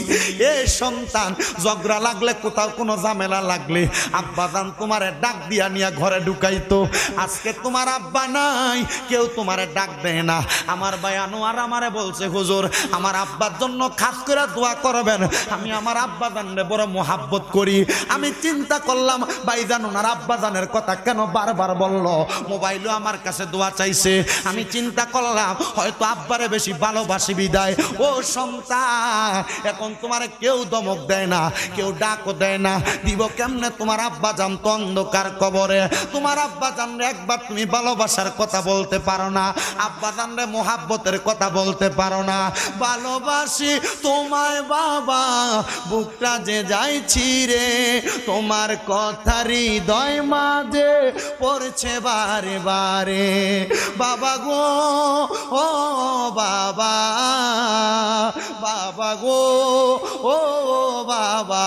এ সন্তান জগড়া লাগলে কোথাও কোনো ঝামেলা লাগলে আব্বা জান তোমারে ডাক দিয়া নিয়া ঘরে ঢুকাইতো আজকে তোমার আব্বা নাই কেউ তোমারে ডাক দেয় না আমার ভাই আর আমারে বলছে হুজুর আমার আব্বার জন্য খাস করে দোয়া করবেন আমি আমার আব্বা জানলে বড় মোহাব্বত করি আমি চিন্তা করলাম ভাই জানো ওনার আব্বা জানের কথা কেন বারবার বলল মোবাইলও আমার কাছে দোয়া চাইছে আমি চিন্তা করলাম হয়তো আব্বারে বেশি ভালোবাসি বিদায় ও সন্তান এখন তোমার কেউ দমক দেয় না কেউ ডাকও দেয় না দিব কেমনে তোমার আব্বা জান তো অন্ধকার কবরে তোমার আব্বা জানরে একবার তুমি ভালোবাসার কথা বলতে পারো না আব্বা জানরে মোহাব্বতের কথা বলতে পারো না ভালোবাসি তোমায় বাবা বুকটা যে যাইছি রে তোমার কথা হৃদয় মাঝে পড়ছে বারে বারে বাবা গো ও বাবা বাবা গো ও বাবা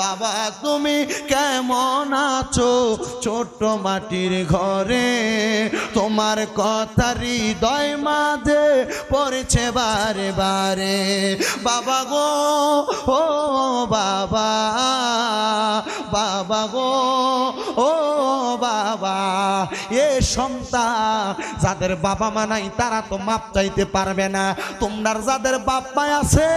বাবা তুমি কেমন আছো ছোট্ট মাটির ঘরে তোমার কথা হৃদয় মাঝে পড়েছে বারে বারে বাবা গো ও বাবা বাবা গো ও বাবা এ সন্তান যাদের বাবা মা নাই তারা তো মাপ চাইতে পারবে না তোমরা যাদের বাপ্পায় আছে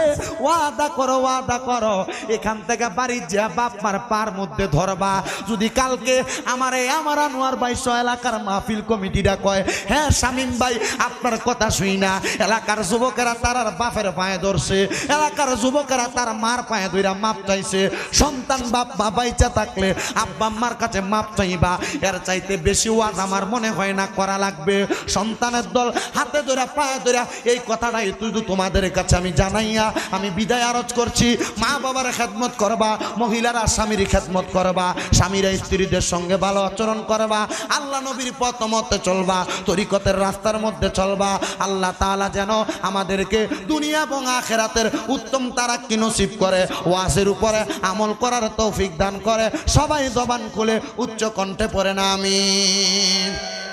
ওয়াদা করো ওয়াদা করো এখান থেকে বাড়ি যে বাপ পার মধ্যে ধরবা যদি কালকে আমার এই আমার আনোয়ার বাইশ এলাকার মাহফিল কমিটিরা কয় হ্যাঁ শামিম ভাই আপনার কথা শুই না এলাকার যুবকেরা তার বাপের পায়ে ধরছে এলাকার যুবকেরা তার মার পায়ে ধইরা মাপ চাইছে সন্তান বাপ বাইচা থাকলে আব্বা মার কাছে মাপ চাইবা এর চাইতে বেশি ওয়াজ আমার মনে হয় না করা লাগবে সন্তানের দল হাতে ধরা পায়ে ধরা এই কথাটাই তুই তোমাদের কাছে আমি জানাইয়া আমি বিদায় আরজ করছি মা বাবার খেদমত করবা মহিলারা স্বামীর খেদমত করবা স্বামীরা স্ত্রীদের সঙ্গে ভালো আচরণ করবা আল্লাহ নবীর পথ মতে চলবা তরিকতের রাস্তার মধ্যে চলবা আল্লাহ তালা যেন আমাদেরকে দুনিয়া এবং আখেরাতের উত্তম তারা কি নসিব করে ওয়াসের উপরে আমল করার তৌফিক দান করে সবাই জবান খুলে উচ্চ কণ্ঠে পড়ে না আমি